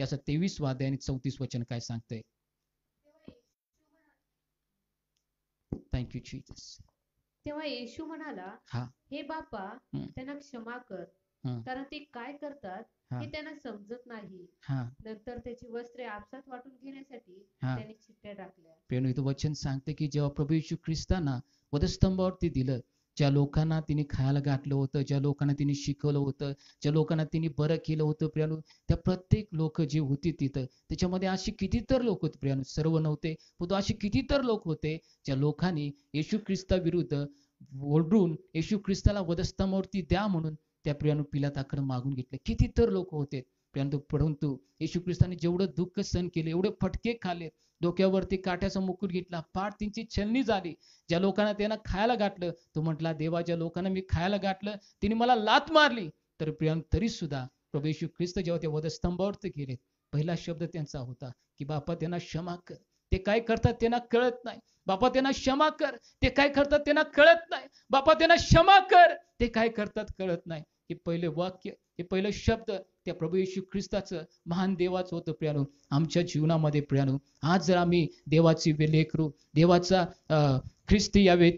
याचं तेवीस वाद्य आणि चौतीस वचन काय सांगतंय थँक्यू जीजस तेव्हा येशू म्हणाला हे बापा त्यांना क्षमा कर कारण ते काय करतात हे त्यांना समजत नाही नंतर त्याची वस्त्रे आपसात वाटून घेण्यासाठी त्यांनी चिठ्ठ्या टाकल्या प्रेम इथं वचन सांगते की जेव्हा प्रभू येशू ख्रिस्तांना वधस्तंभावरती दिलं ज्या लोकांना तिने खायला घातलं होतं ज्या लोकांना तिने शिकवलं होतं ज्या लोकांना तिने बरं केलं होतं प्रियानु त्या प्रत्येक लोक जी होती तिथं त्याच्यामध्ये अशी कितीतर लोक होते प्रियानु सर्व नव्हते परंतु असे तर लोक होते ज्या लोकांनी येशू ख्रिस्ता विरुद्ध ओरडून येशू ख्रिस्ताला वधस्तमूर्ती द्या म्हणून त्या प्रियानु पिलाताकडे मागून घेतलं कितीतर लोक होते परंतु परंतु येशू ख्रिस्ताने जेवढं दुःख सहन केले एवढे फटके खाले डोक्यावरती काठ्याचा मुकुट घेतला फार त्यांची छलनी झाली ज्या लोकांना त्यांना खायला गाठलं तो म्हटला देवा ज्या लोकांना मी खायला गाठलं तिने मला लात मारली तर प्रियांक तरी सुद्धा प्रभू ख्रिस्त जेव्हा ते वधस्तंभावरती गेले पहिला शब्द त्यांचा होता की बापा त्यांना क्षमा कर ते काय करतात त्यांना कळत नाही बापा त्यांना क्षमा कर ते काय करतात त्यांना कळत नाही बापा त्यांना क्षमा कर ते काय करतात कळत नाही हे पहिले वाक्य हे पहिले शब्द त्या प्रभू येशू ख्रिस्ताचं महान देवाचं होतं प्रियानो आमच्या जीवनामध्ये प्रियानो आज जर आम्ही देवाची लेखरू देवाचा ख्रिस्ती या वे,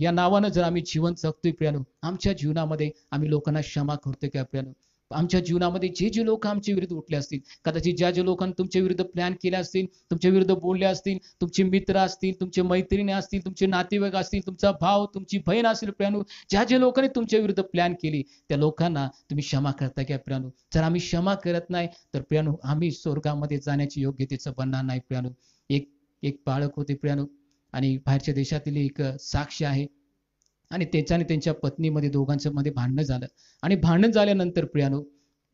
या नावानं जर आम्ही जीवन जगतोय प्रियानो आमच्या जीवनामध्ये आम्ही लोकांना क्षमा करतोय का प्रियानो आमच्या जीवनामध्ये जे जे लोक आमच्या विरुद्ध उठले असतील कदाचित ज्या ज्या लोकांनी तुमच्या विरुद्ध प्लॅन केले असतील तुमच्या विरुद्ध बोलले असतील तुमचे मित्र असतील तुमचे मैत्रिणी असतील तुमचे नातेवाईक असतील तुमचा भाव तुमची बहीण असेल प्रियाणू ज्या ज्या लोकांनी तुमच्या विरुद्ध प्लॅन केली त्या लोकांना तुम्ही क्षमा करता का प्रियाणू जर आम्ही क्षमा करत नाही तर प्रियाणू आम्ही स्वर्गामध्ये जाण्याची योग्यतेचं बनणार नाही प्रियाणू एक एक बाळक होते प्रियाणू आणि बाहेरच्या देशातील एक साक्ष आहे आणि त्यांच्या आणि त्यांच्या पत्नीमध्ये दोघांच्या मध्ये भांडणं झालं आणि भांडण झाल्यानंतर प्रियानो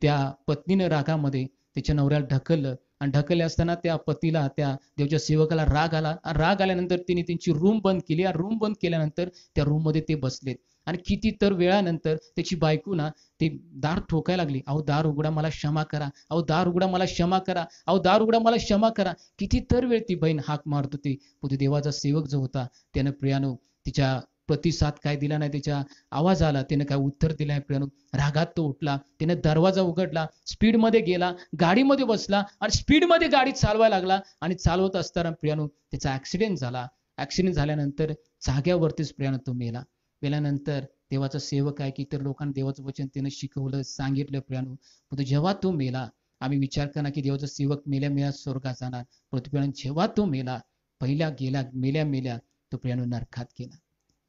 त्या पत्नीनं रागामध्ये त्याच्या नवऱ्याला ढकललं आणि ढकलले असताना त्या पतीला त्या देवच्या सेवकाला राग आला आणि राग आल्यानंतर तिने त्यांची रूम बंद केली आणि रूम बंद केल्यानंतर त्या रूममध्ये ते बसलेत आणि किती तर वेळानंतर त्याची बायको ना ते दार ठोकायला लागली अहो दार उघडा मला क्षमा करा अहो दार उघडा मला क्षमा करा अहो दार उघडा मला क्षमा करा किती तर वेळ ती बहीण हाक मारत होती पुढे देवाचा सेवक जो होता त्यानं प्रियानो तिच्या प्रतिसाद काय दिला नाही त्याच्या आवाज आला त्याने काय उत्तर दिलं नाही रागात तो उठला त्याने दरवाजा उघडला स्पीडमध्ये गेला गाडीमध्ये बसला आणि स्पीडमध्ये गाडी चालवायला लागला आणि चालवत असताना प्रियाणू त्याचा ॲक्सिडेंट झाला ॲक्सिडेंट झाल्यानंतर जाग्यावरतीच प्रियानो तो मेला मेल्यानंतर देवाचा सेवक आहे की इतर लोकांना देवाचं वचन त्यानं शिकवलं सांगितलं प्रियानो परंतु जेव्हा तो मेला आम्ही विचार करणार की देवाचा सेवक मेल्या मेल्या स्वर्गात जाणार पृथ्वीनं जेव्हा तो मेला पहिल्या गेला मेल्या मेल्या तो प्रियाणू नरखात गेला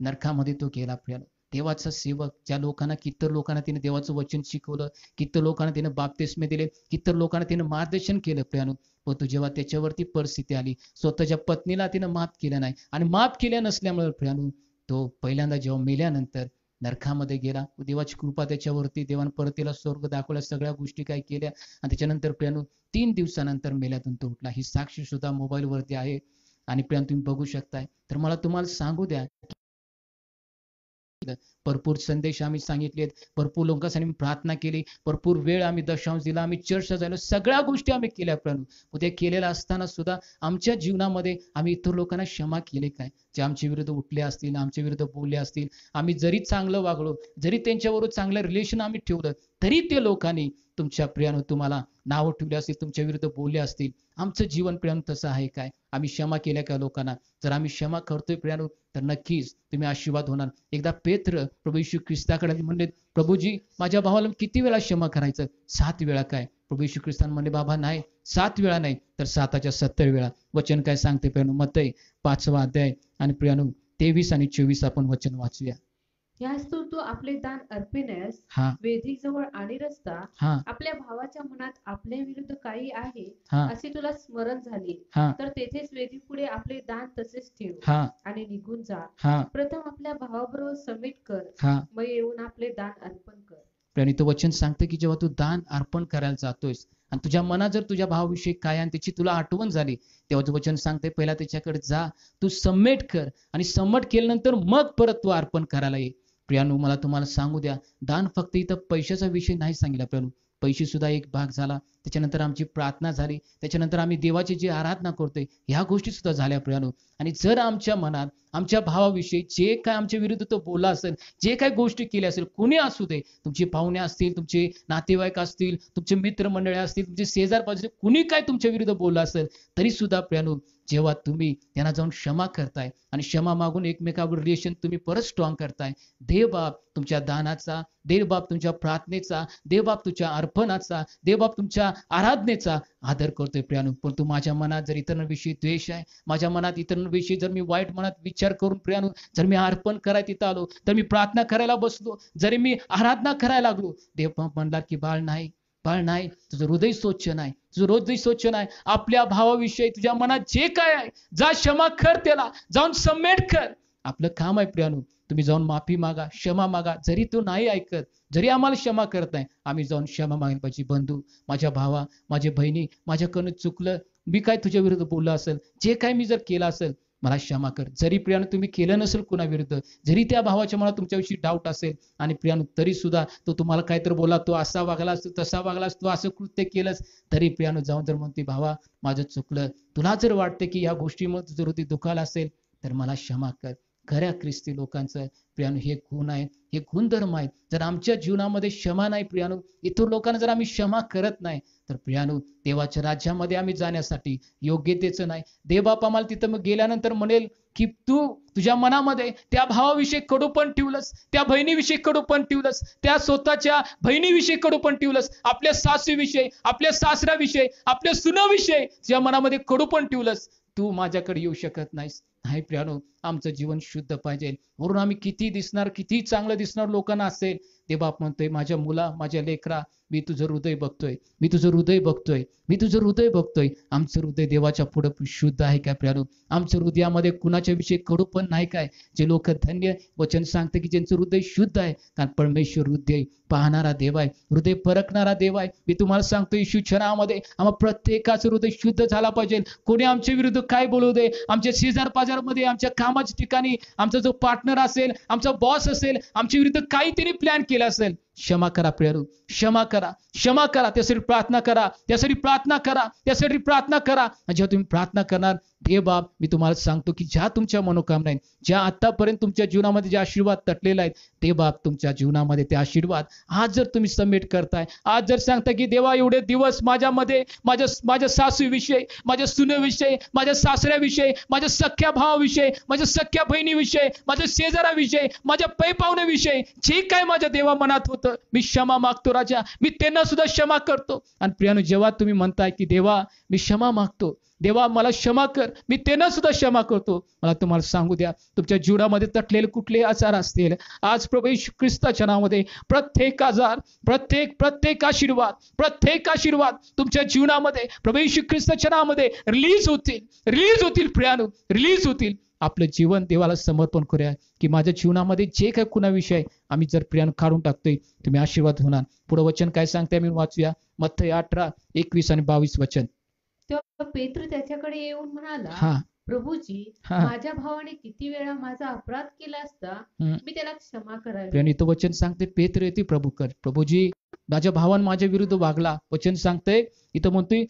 नरकामध्ये तो गेला आपल्याला देवाचा सेवक ज्या लोकांना कित्तर लोकांना तिने देवाचं वचन शिकवलं कित्तर लोकांना तिने बाप्तिस्मे दिले कित्तर लोकांना तिने मार्गदर्शन केलं प्रियानो पण तो जेव्हा त्याच्यावरती परिस्थिती आली स्वतःच्या पत्नीला तिने माफ केलं नाही आणि माफ केल्या नसल्यामुळे प्रियानो तो पहिल्यांदा जेव्हा मेल्यानंतर नरखामध्ये गेला देवाची कृपा त्याच्यावरती देवान परत स्वर्ग दाखवल्या सगळ्या गोष्टी काय केल्या आणि त्याच्यानंतर प्रियानो तीन दिवसानंतर मेल्यातून तो उठला ही साक्षी सुद्धा मोबाईलवरती आहे आणि प्रियान तुम्ही बघू शकताय तर मला तुम्हाला सांगू द्या भरपूर संदेश आम्ही सांगितलेत भरपूर लोकांसाठी आम्ही प्रार्थना केली भरपूर वेळ आम्ही दशांश दिला आम्ही चर्चा झालो सगळ्या गोष्टी आम्ही केल्या प्रभू ते केलेल्या असताना सुद्धा आमच्या जीवनामध्ये आम्ही इतर लोकांना क्षमा केली काय जे आमच्या विरुद्ध उठले असतील आमच्या विरुद्ध बोलले असतील आम्ही जरी चांगलं वागलो जरी त्यांच्याबरोबर चांगलं रिलेशन आम्ही ठेवलं तरी ते लोकांनी तुमच्या प्रियानं तुम्हाला नाव ठेवले असतील तुमच्या विरुद्ध बोलले असतील आमचं जीवन प्रेम तसं आहे काय आम्ही क्षमा केल्या का लोकांना जर आम्ही क्षमा करतोय प्रियानो तर नक्कीच तुम्ही आशीर्वाद होणार एकदा पेत्र प्रभू यशू ख्रिस्ताकडे म्हणले प्रभूजी माझ्या भावाला किती वेळा क्षमा करायचं सात वेळा काय प्रभू श्री ख्रिस्तान म्हणले बाबा नाही सात वेळा नाही तर साताच्या सत्तर वेळा वचन काय सांगते प्रियानु मत आहे पाचवा अध्याय आणि प्रियाणू तेवीस आणि चोवीस आपण वचन वाचूया यास्तोर तो आपले दान अर्पिण्यास वेदी जवळ आणि रस्ता आपल्या भावाच्या मनात आपल्या विरुद्ध काही आहे असे तुला स्मरण झाले तर तेथेच वेदी पुढे आपले दान तसेच ठेव आणि निघून जा प्रथम आपल्या भावाबरोबर समिट कर मग येऊन आपले दान अर्पण कर आणि तो वचन सांगतं की जेव्हा तू दान अर्पण करायला जातोयस आणि तुझ्या मनात जर तुझ्या भावाविषयी काय आणि त्याची तुला आठवण झाली तेव्हा तू वचन सांगते पहिला त्याच्याकडे जा तू समिट कर आणि सबमिट केल्यानंतर मग परत तू अर्पण करायला ये प्रियानू मला तुम्हाला सांगू द्या दान फक्त इथं पैशाचा विषय नाही सांगितला प्रियानू सुद्धा एक भाग झाला त्याच्यानंतर आमची प्रार्थना झाली त्याच्यानंतर आम्ही देवाची जी आराधना करतोय ह्या सुद्धा झाल्या प्रियानो आणि जर आमच्या मनात आमच्या भावाविषयी जे काय आमच्या विरुद्ध तो बोलला असेल जे काय गोष्टी केल्या असेल कोणी असू दे तुमचे पाहुणे असतील तुमचे नातेवाईक असतील तुमचे मित्र मंडळी असतील तुमचे शेजार पाहिजे कुणी काय तुमच्या विरुद्ध बोलला असेल तरी सुद्धा प्रियानो जेव्हा तुम्ही त्यांना जाऊन क्षमा करताय आणि क्षमा मागून एकमेकावर रिलेशन तुम्ही परत स्ट्रॉंग करताय बाप तुमच्या दानाचा बाप तुमच्या प्रार्थनेचा देवबाब तुमच्या अर्पणाचा देवबाब तुमच्या आराधनेचा आदर करतोय पण परंतु माझ्या मनात जर इतरांविषयी द्वेष आहे माझ्या मनात इतरांविषयी जर मी वाईट मनात विचार करून प्रियानो जर मी अर्पण करायला तिथं आलो तर मी प्रार्थना करायला बसलो जरी मी आराधना करायला लागलो बाप म्हणला की बाळ नाही पण नाही तुझं हृदय स्वच्छ नाही तुझं हृदय स्वच्छ नाही आपल्या भावाविषयी तुझ्या मनात जे काय आहे जा क्षमा कर त्याला जाऊन सबमिट कर आपलं काम आहे प्रियानू तुम्ही जाऊन माफी मागा क्षमा मागा जरी तो नाही ऐकत जरी आम्हाला क्षमा करत नाही आम्ही जाऊन क्षमा मागेल पाहिजे बंधू माझ्या भावा माझ्या बहिणी माझ्याकडनं चुकलं मी काय तुझ्या विरुद्ध बोललं असेल जे काय मी जर केलं असेल मला क्षमा कर जरी प्रियानं तुम्ही केलं नसेल कुणाविरुद्ध जरी त्या भावाच्या मला तुमच्याविषयी डाऊट असेल आणि प्रियानं तरी सुद्धा तो तुम्हाला काहीतरी बोला तो असा वागला असतो तसा वागला असतो असं कृत्य केलंच तरी प्रियानं जाऊन जर म्हणते भावा माझं चुकलं तुला जर वाटतं की या गोष्टीमुळे जर हृदय असेल तर मला क्षमा कर खऱ्या ख्रिस्ती लोकांचं प्रियानो हे गुण आहे हे गुणधर्म आहेत जर आमच्या जीवनामध्ये क्षमा नाही प्रियानो इतर लोकांना जर आम्ही क्षमा करत नाही तर प्रियानो देवाच्या राज्यामध्ये आम्ही जाण्यासाठी योग्यतेचं नाही देवबापा मला तिथं मग गेल्यानंतर म्हणेल की तू तुझ्या मनामध्ये त्या भावाविषयी पण ठेवलंस त्या बहिणीविषयी पण ठेवलंस त्या स्वतःच्या बहिणीविषयी पण ठेवलंस आपल्या सासूविषयी आपल्या सासऱ्याविषयी आपल्या सुनाविषयी तुझ्या मनामध्ये पण ठेवलंस तू माझ्याकडे येऊ शकत नाहीस नाही प्रियानो आमचं जीवन शुद्ध पाहिजे म्हणून आम्ही किती दिसणार किती चांगलं दिसणार लोकांना असेल ते बाप म्हणतोय माझ्या मुला माझ्या लेकरा मी तुझं हृदय बघतोय मी तुझं हृदय बघतोय मी तुझं हृदय बघतोय आमचं हृदय देवाच्या पुढे शुद्ध आहे का प्रियानो आमच्या हृदयामध्ये कुणाच्या विषयी कडू पण नाही काय जे लोक धन्य वचन सांगते की ज्यांचं हृदय शुद्ध आहे कारण परमेश्वर हृदय पाहणारा देव आहे हृदय परखणारा देव आहे मी तुम्हाला सांगतो इशू क्षणामध्ये आम्हाला प्रत्येकाचं हृदय शुद्ध झाला पाहिजे कोणी आमच्या विरुद्ध काय बोलू दे आमच्या शेजार पाजार बाजारमध्ये आमच्या कामाच्या ठिकाणी आमचा जो पार्टनर असेल आमचा बॉस असेल आमच्या विरुद्ध काहीतरी प्लॅन केला असेल क्षमा करा प्रेरू क्षमा करा क्षमा करा त्यासाठी प्रार्थना करा त्यासाठी प्रार्थना करा त्यासाठी प्रार्थना करा आणि जेव्हा तुम्ही प्रार्थना करणार हे बाब मी तुम्हाला सांगतो की ज्या तुमच्या मनोकामना आहेत ज्या आतापर्यंत तुमच्या जीवनामध्ये जे आशीर्वाद तटलेला आहेत ते बाब तुमच्या जीवनामध्ये ते आशीर्वाद आज जर तुम्ही सबमिट करताय आज जर सांगता की देवा एवढे दिवस माझ्यामध्ये माझ्या माझ्या सासूविषयी माझ्या सुनेविषयी माझ्या सासऱ्याविषयी माझ्या सख्या भावाविषयी माझ्या सख्या बहिणीविषयी माझ्या शेजाराविषयी माझ्या पैपावण्याविषयी ठीक जे काय माझ्या देवा मनात होत होतं मी क्षमा मागतो राजा मी त्यांना सुद्धा क्षमा करतो आणि प्रियानो जेव्हा तुम्ही म्हणताय की देवा मी क्षमा मागतो देवा मला क्षमा कर मी त्यांना सुद्धा क्षमा करतो मला तुम्हाला सांगू द्या तुमच्या जीवनामध्ये तटलेले कुठले आजार असतील आज प्रभू येशू ख्रिस्ताच्या नावामध्ये प्रत्येक आजार प्रत्येक प्रत्येक आशीर्वाद प्रत्येक आशीर्वाद तुमच्या जीवनामध्ये प्रभू येशू ख्रिस्ताच्या नावामध्ये रिलीज होतील रिलीज होतील प्रियानो रिलीज होतील आपलं जीवन देवाला समर्पण करूया की माझ्या जीवनामध्ये जे काय कुणा विषय आम्ही जर प्रियान काढून टाकतोय तुम्ही आशीर्वाद होणार पुढं वचन काय सांगते आम्ही वाचूया मथय अठरा एकवीस आणि बावीस वचन तेव्हा पेत्र त्याच्याकडे येऊन म्हणाला प्रभूजी माझ्या भावाने किती वेळा माझा अपराध केला असता मी त्याला क्षमा करावी तो वचन सांगते पेत्र येते प्रभू कर प्रभूजी माझ्या भावान माझ्या विरुद्ध वागला वचन सांगते इथं म्हणतोय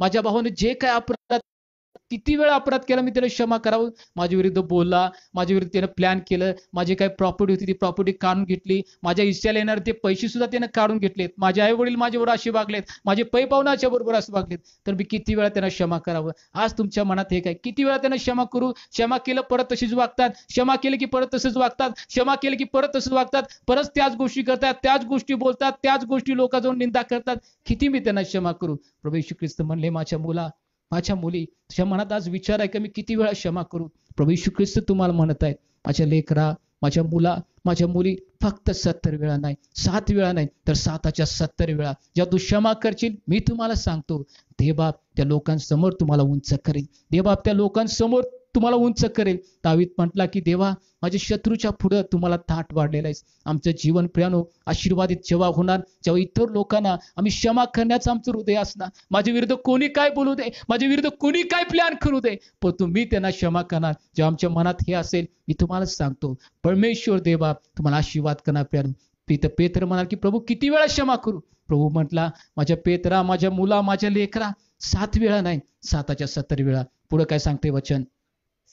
माझ्या भावाने जे काय अपराध किती वेळा अपराध केला मी त्याला क्षमा करावं माझ्या विरुद्ध बोलला माझ्या विरुद्ध त्यानं प्लॅन केलं माझी काही प्रॉपर्टी होती ती प्रॉपर्टी काढून घेतली माझ्या इच्छाला येणारे ते पैसे सुद्धा त्यानं काढून घेतलेत माझे आई वडील माझ्यावर असे वागलेत माझे पै अशा बरोबर असे वागलेत तर मी किती वेळा त्यांना क्षमा करावं आज तुमच्या मनात हे काय किती वेळा त्यांना क्षमा करू क्षमा केलं परत तशीच वागतात क्षमा केलं की परत तसेच वागतात क्षमा केलं की परत तसंच वागतात परत त्याच गोष्टी करतात त्याच गोष्टी बोलतात त्याच गोष्टी लोकांजवळ निंदा करतात किती मी त्यांना क्षमा करू प्रभू श्री ख्रिस्त म्हणले माझ्या मुला माझ्या मुली तुझ्या मनात आज विचार आहे की मी किती वेळा क्षमा करू प्रभू यशू ख्रिस्त तुम्हाला म्हणत आहेत माझ्या लेकरा माझ्या मुला माझ्या मुली फक्त सत्तर वेळा नाही सात वेळा नाही तर साताच्या सत्तर वेळा ज्या तू क्षमा करशील मी तुम्हाला सांगतो बाप त्या लोकांसमोर तुम्हाला उंच करेल बाप त्या लोकांसमोर तुम्हाला उंच करेल दावीत म्हटला की देवा माझ्या शत्रूच्या पुढं तुम्हाला थाट वाढलेला आहे आमचं जीवन प्रियानो आशीर्वादित जेव्हा होणार जेव्हा इतर लोकांना आम्ही क्षमा करण्याचं आमचं हृदय असणार माझ्या विरुद्ध कोणी काय बोलू दे माझ्या विरुद्ध कोणी काय प्लॅन करू दे पण तुम्ही त्यांना क्षमा करणार जेव्हा आमच्या मनात हे असेल मी तुम्हालाच सांगतो परमेश्वर देवा तुम्हाला आशीर्वाद करणार प्रियानो पित पेत्र म्हणाल की प्रभू किती वेळा क्षमा करू प्रभू म्हटला माझ्या पेत्रा माझ्या मुला माझ्या लेकरा सात वेळा नाही साताच्या सत्तर वेळा पुढं काय सांगते वचन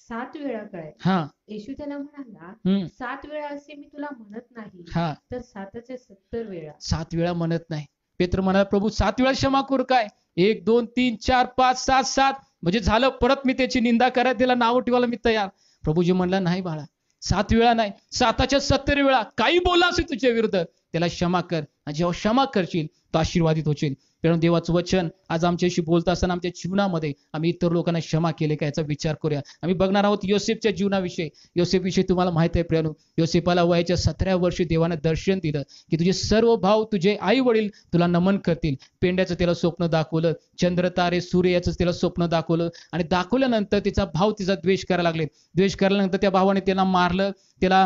सात वेळा हा येशू त्याला म्हणाला सात वेळा असे मी तुला म्हणत नाही तर सातचे सत्तर वेळा सात वेळा म्हणत नाही पेत्र म्हणाला प्रभू सात वेळा क्षमा कर काय एक दोन तीन चार पाच सात सात म्हणजे झालं परत मी त्याची निंदा करा त्याला नाव ठेवायला मी तयार प्रभूजी म्हणला नाही बाळा सात वेळा नाही साताच्या सत्तर वेळा काही बोला असेल तुझ्या विरुद्ध त्याला क्षमा कर आणि जेव्हा क्षमा करशील तो आशीर्वादित होशील कारण देवाचं वचन आज आमच्याशी बोलत असताना आमच्या जीवनामध्ये आम्ही इतर लोकांना क्षमा केले का याचा विचार करूया आम्ही बघणार आहोत योसेफच्या जीवनाविषयी योसेफविषयी तुम्हाला माहित आहे प्रियानो योसेफाला वयाच्या सतरा वर्षी देवाने दर्शन दिलं की तुझे सर्व भाव तुझे आई वडील तुला नमन करतील पेंड्याचं त्याला स्वप्न दाखवलं चंद्र तारे सूर्य याचं त्याला स्वप्न दाखवलं आणि दाखवल्यानंतर तिचा भाव तिचा द्वेष करायला लागले द्वेष केल्यानंतर त्या भावाने त्याला मारलं त्याला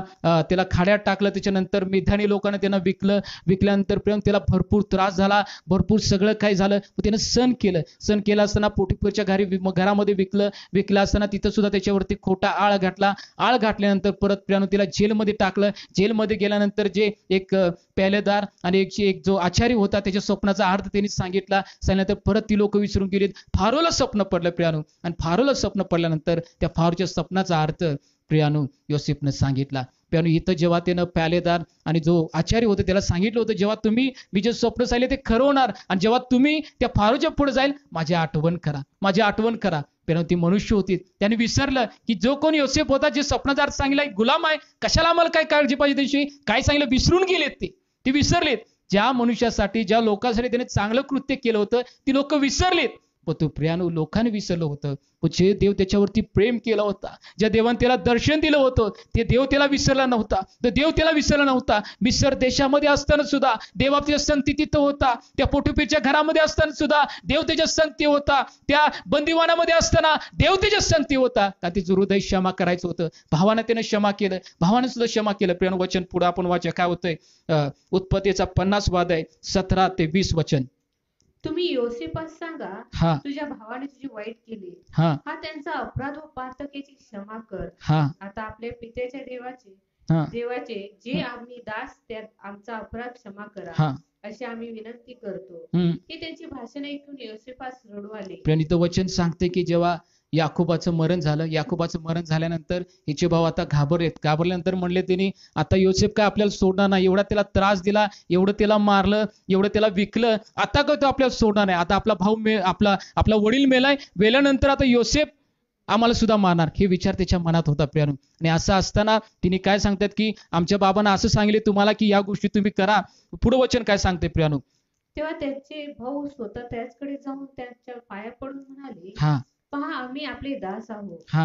त्याला खाड्यात टाकलं त्याच्यानंतर मेथानी लोकांना त्यांना विकलं विकल्यानंतर प्रेम त्याला भरपूर त्रास झाला भरपूर सगळं काही झालं त्यानं सण केलं सण केलं असताना पोटीपूरच्या घरी घरामध्ये विकलं विकलं असताना तिथं सुद्धा त्याच्यावरती खोटा आळ घातला आळ घातल्यानंतर परत प्रियाणू तिला जेलमध्ये टाकलं जेलमध्ये गेल्यानंतर जे एक पॅलेदार आणि एक एक जो आचारी होता त्याच्या स्वप्नाचा अर्थ त्यांनी सांगितला सांगितल्यानंतर परत ती लोक विसरून गेलीत फारोला स्वप्न पडलं प्रियानू आणि फारोला स्वप्न पडल्यानंतर त्या फारोच्या स्वप्नाचा अर्थ प्रियानू योसेफनं सांगितला प्रियानू इथं जेव्हा त्यानं प्यालेदार आणि जो आचार्य होते त्याला सांगितलं होतं जेव्हा तुम्ही मी जे स्वप्न सांगले ते खरं होणार आणि जेव्हा तुम्ही त्या फारोच्या पुढे जाईल माझी आठवण करा माझी आठवण करा प्रियानू ती मनुष्य होती त्याने विसरलं की जो कोण योसेफ होता जे स्वप्नदार सांगितला गुलाम आहे कशाला आम्हाला काय काळजी पाहिजे त्यांची काय सांगितलं विसरून गेलेत ते ते विसरलेत ज्या मनुष्यासाठी ज्या लोकांसाठी त्याने चांगलं कृत्य केलं होतं ती लोक विसरलेत पण तो लोकांनी विसरलं होतं जे देव त्याच्यावरती प्रेम केला होता ज्या देवान त्याला दर्शन दिलं होतं ते देव त्याला विसरला नव्हता तर देव त्याला विसरला नव्हता मिसर देशामध्ये असताना सुद्धा देवाच्या संती तिथं होता त्या पोटुपीच्या घरामध्ये असताना सुद्धा देव त्याच्या संगती होता त्या बंदीवानामध्ये असताना देव त्याच्या संगती होता का तिचं हृदय क्षमा करायचं होतं भावानं त्यानं क्षमा केलं भावानं सुद्धा क्षमा केलं प्रेम वचन पुढे आपण वाचा काय होतंय उत्पत्तीचा पन्नास वाद आहे सतरा ते वीस वचन तुम्ही योसेपास सांगा तुझ्या भावाने तुझी वाईट केली हा त्यांचा अपराध व पातकेची क्षमा कर आता आपल्या पित्याच्या देवाचे देवाचे जे आम्ही दास त्यात आमचा अपराध क्षमा करा अशी आम्ही विनंती करतो हे त्यांची भाषण ऐकून योसेपास रडू आले वचन सांगते की जेव्हा याखुबाचं मरण झालं याखुबाचं मरण झाल्यानंतर हिचे भाऊ आता घाबरलेत घाबरल्यानंतर म्हणले त्याने आता योसेफ काय आपल्याला सोडणार नाही एवढा त्याला त्रास दिला एवढं त्याला मारलं एवढं त्याला विकलं आता काय तो आपल्याला सोडणार नाही आता आपला भाऊ मे आपला आपला वडील मेलाय वेल्यानंतर आता योसेफ आम्हाला सुद्धा मारणार हे विचार त्याच्या मनात होता प्रियानो आणि असं असताना तिने काय सांगतात की आमच्या बाबांना असं सांगितले तुम्हाला की या गोष्टी तुम्ही करा पुढं वचन काय सांगते प्रियानो तेव्हा त्यांचे भाऊ स्वतः त्याचकडे जाऊन त्यांच्या पाया पडून म्हणाले हा पहा आम्ही आपले दास आहोत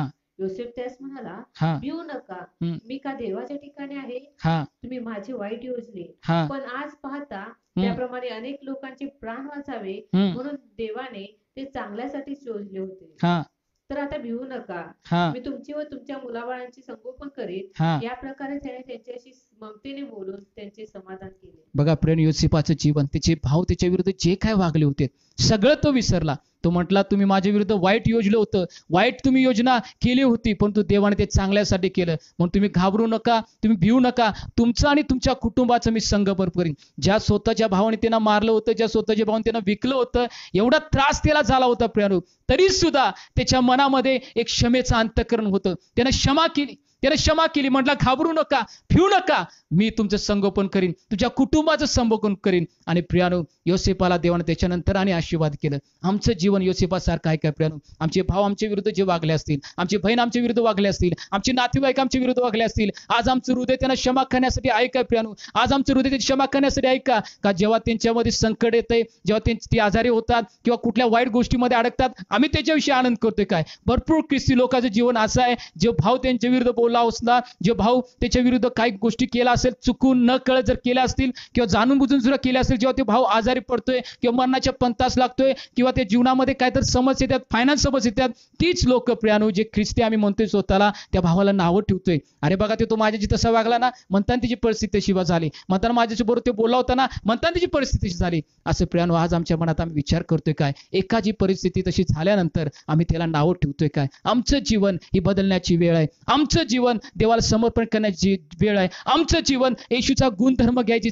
योसेफ त्यास म्हणाला भिऊ नका मी का देवाच्या ठिकाणी आहे तुम्ही माझे वाईट योजले पण आज पाहता त्याप्रमाणे अनेक लोकांचे प्राण वाचावे म्हणून देवाने ते चांगल्यासाठीच योजले होते तर आता भिऊ नका मी तुमची व तुमच्या मुलाबाळांची संगोपन करीत या प्रकारे त्याने त्यांच्याशी ममतेने बोलून त्यांचे समाधान केले बघा प्रेम युसिफाचं जीवन त्याचे भाव त्याच्या विरुद्ध जे काय वागले होते सगळं तो विसरला तो म्हटला तुम्ही माझ्या विरुद्ध वाईट योजलं होतं वाईट तुम्ही योजना केली होती परंतु देवाने ते चांगल्यासाठी केलं म्हणून तुम्ही घाबरू नका तुम्ही भिवू नका तुमचं आणि तुमच्या कुटुंबाचं मी संघपर करीन ज्या स्वतःच्या भावाने त्यांना मारलं होतं ज्या स्वतःच्या भावाने त्यांना विकलं होतं एवढा त्रास त्याला झाला होता प्रेम तरी सुद्धा त्याच्या मनामध्ये एक क्षमेचं अंतकरण होतं त्यानं क्षमा केली त्याने क्षमा केली म्हटला घाबरू नका फिरू नका मी तुमचं संगोपन करीन तुझ्या कुटुंबाचं संगोपन करीन आणि प्रियानो योसेपाला देवाने त्याच्यानंतर आणि आशीर्वाद केलं आमचं जीवन योसेपासारखं आहे का प्रियानो आमचे भाव आमच्या विरुद्ध जे वागले असतील आमची बहीण आमच्या विरुद्ध वागले असतील आमचे नातेवाईक आमच्या विरुद्ध वागले असतील आज आमचं हृदय त्यांना क्षमा करण्यासाठी आहे का प्रियानो आज आमचं हृदय त्यांना क्षमा करण्यासाठी आहे का का जेव्हा त्यांच्यामध्ये संकट येते जेव्हा त्यांचे ते आजारी होतात किंवा कुठल्या वाईट गोष्टीमध्ये अडकतात आम्ही त्याच्याविषयी आनंद करतोय काय भरपूर ख्रिस्ती लोकांचं जीवन असं आहे जे भाव त्यांच्या विरुद्ध बोल बोलला असला जे भाऊ त्याच्या विरुद्ध काही गोष्टी केल्या असेल चुकून न कळत जर केल्या असतील किंवा जाणून बुजून सुद्धा केल्या असतील जेव्हा ते भाऊ आजारी पडतोय किंवा मरणाच्या पंतास लागतोय किंवा त्या जीवनामध्ये तर समज येतात फायनान्स समज येतात तीच लोकप्रियाणू जे ख्रिस्ती आम्ही म्हणतोय स्वतःला त्या भावाला नावं ठेवतोय अरे बघा ते तो माझ्याशी तसा वागला ना म्हणताना त्याची परिस्थिती शिवा झाली म्हणताना माझ्याशी बरोबर ते बोला होता ना म्हणताना त्याची परिस्थिती झाली असं प्रियाणू आज आमच्या मनात आम्ही विचार करतोय काय एका जी परिस्थिती तशी झाल्यानंतर आम्ही त्याला नावं ठेवतोय काय आमचं जीवन ही बदलण्याची वेळ आहे आमचं जीवन देवाला समर्पण करण्याची वेळ आहे आमचं जीवन येशूचा गुणधर्म घ्यायची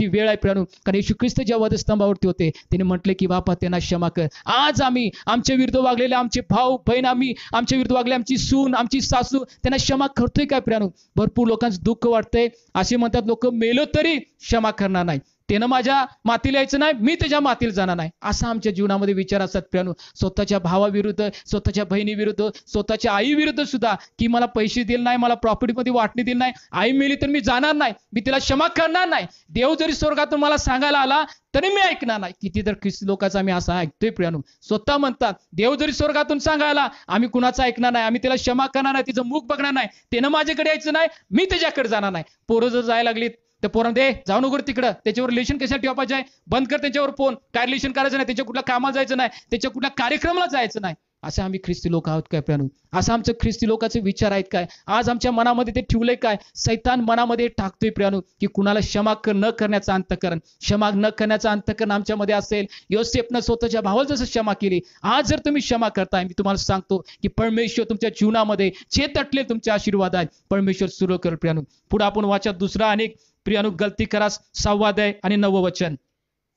ती वेळ आहे प्राणू कारण येशू ख्रिस्त जेव्हा वधस्तंभावरती होते त्याने म्हटले की बापा त्यांना क्षमा कर आज आम्ही आमच्या विरुद्ध वागलेले आमचे भाऊ बहीण आम्ही आमच्या विरुद्ध वागले आमची सून आमची सासू त्यांना क्षमा करतोय काय प्रणू भरपूर लोकांचं दुःख वाटतंय असे म्हणतात लोक मेलो तरी क्षमा करणार नाही त्यानं माझ्या मातीला यायचं नाही मी त्याच्या मातीला जाणार नाही असा आमच्या जीवनामध्ये विचार असतात प्रियानो स्वतःच्या भावाविरुद्ध स्वतःच्या बहिणीविरुद्ध स्वतःच्या आईविरुद्ध सुद्धा की मला पैसे दिले नाही मला प्रॉपर्टीमध्ये वाटणी दिली नाही आई मिली तर मी जाणार नाही मी तिला क्षमा करणार नाही देव जरी स्वर्गातून मला सांगायला आला तरी मी ऐकणार नाही किती तर ख्रिस्ती लोकांचा आम्ही असा ऐकतोय प्रियाणू स्वतः म्हणतात देव जरी स्वर्गातून सांगायला आम्ही कुणाचा ऐकणार नाही आम्ही तिला क्षमा करणार नाही तिचं मुख बघणार नाही त्यानं माझ्याकडे यायचं नाही मी त्याच्याकडे जाणार नाही पोरं जर जायला लागली त्या पोरां दे जाऊन तिकडं त्याच्यावर रिलेशन कशा ठेवायचं आहे बंद कर त्यांच्यावर फोन काय रिलेशन करायचं नाही त्याच्या कुठल्या कामाला जायचं नाही त्याच्या कुठल्या कार्यक्रमाला जायचं नाही असं आम्ही ख्रिस्ती लोक आहोत काय प्राणू असं आमचं ख्रिस्ती लोकांचे विचार आहेत काय आज आमच्या मनामध्ये ते ठेवलंय काय सैतान मनामध्ये टाकतोय प्रियाणू की कुणाला क्षमा न करण्याचं अंतकरण क्षमा न करण्याचं अंतकरण आमच्यामध्ये असेल योसेफनं स्वतःच्या भावाला जसं क्षमा केली आज जर तुम्ही क्षमा करताय मी तुम्हाला सांगतो की परमेश्वर तुमच्या जीवनामध्ये जे तटले तुमचे आशीर्वाद आहेत परमेश्वर सुरू कर प्रणू पुढे आपण वाचा दुसरा अनेक प्रिय गलती करास संवादय आणि नववचन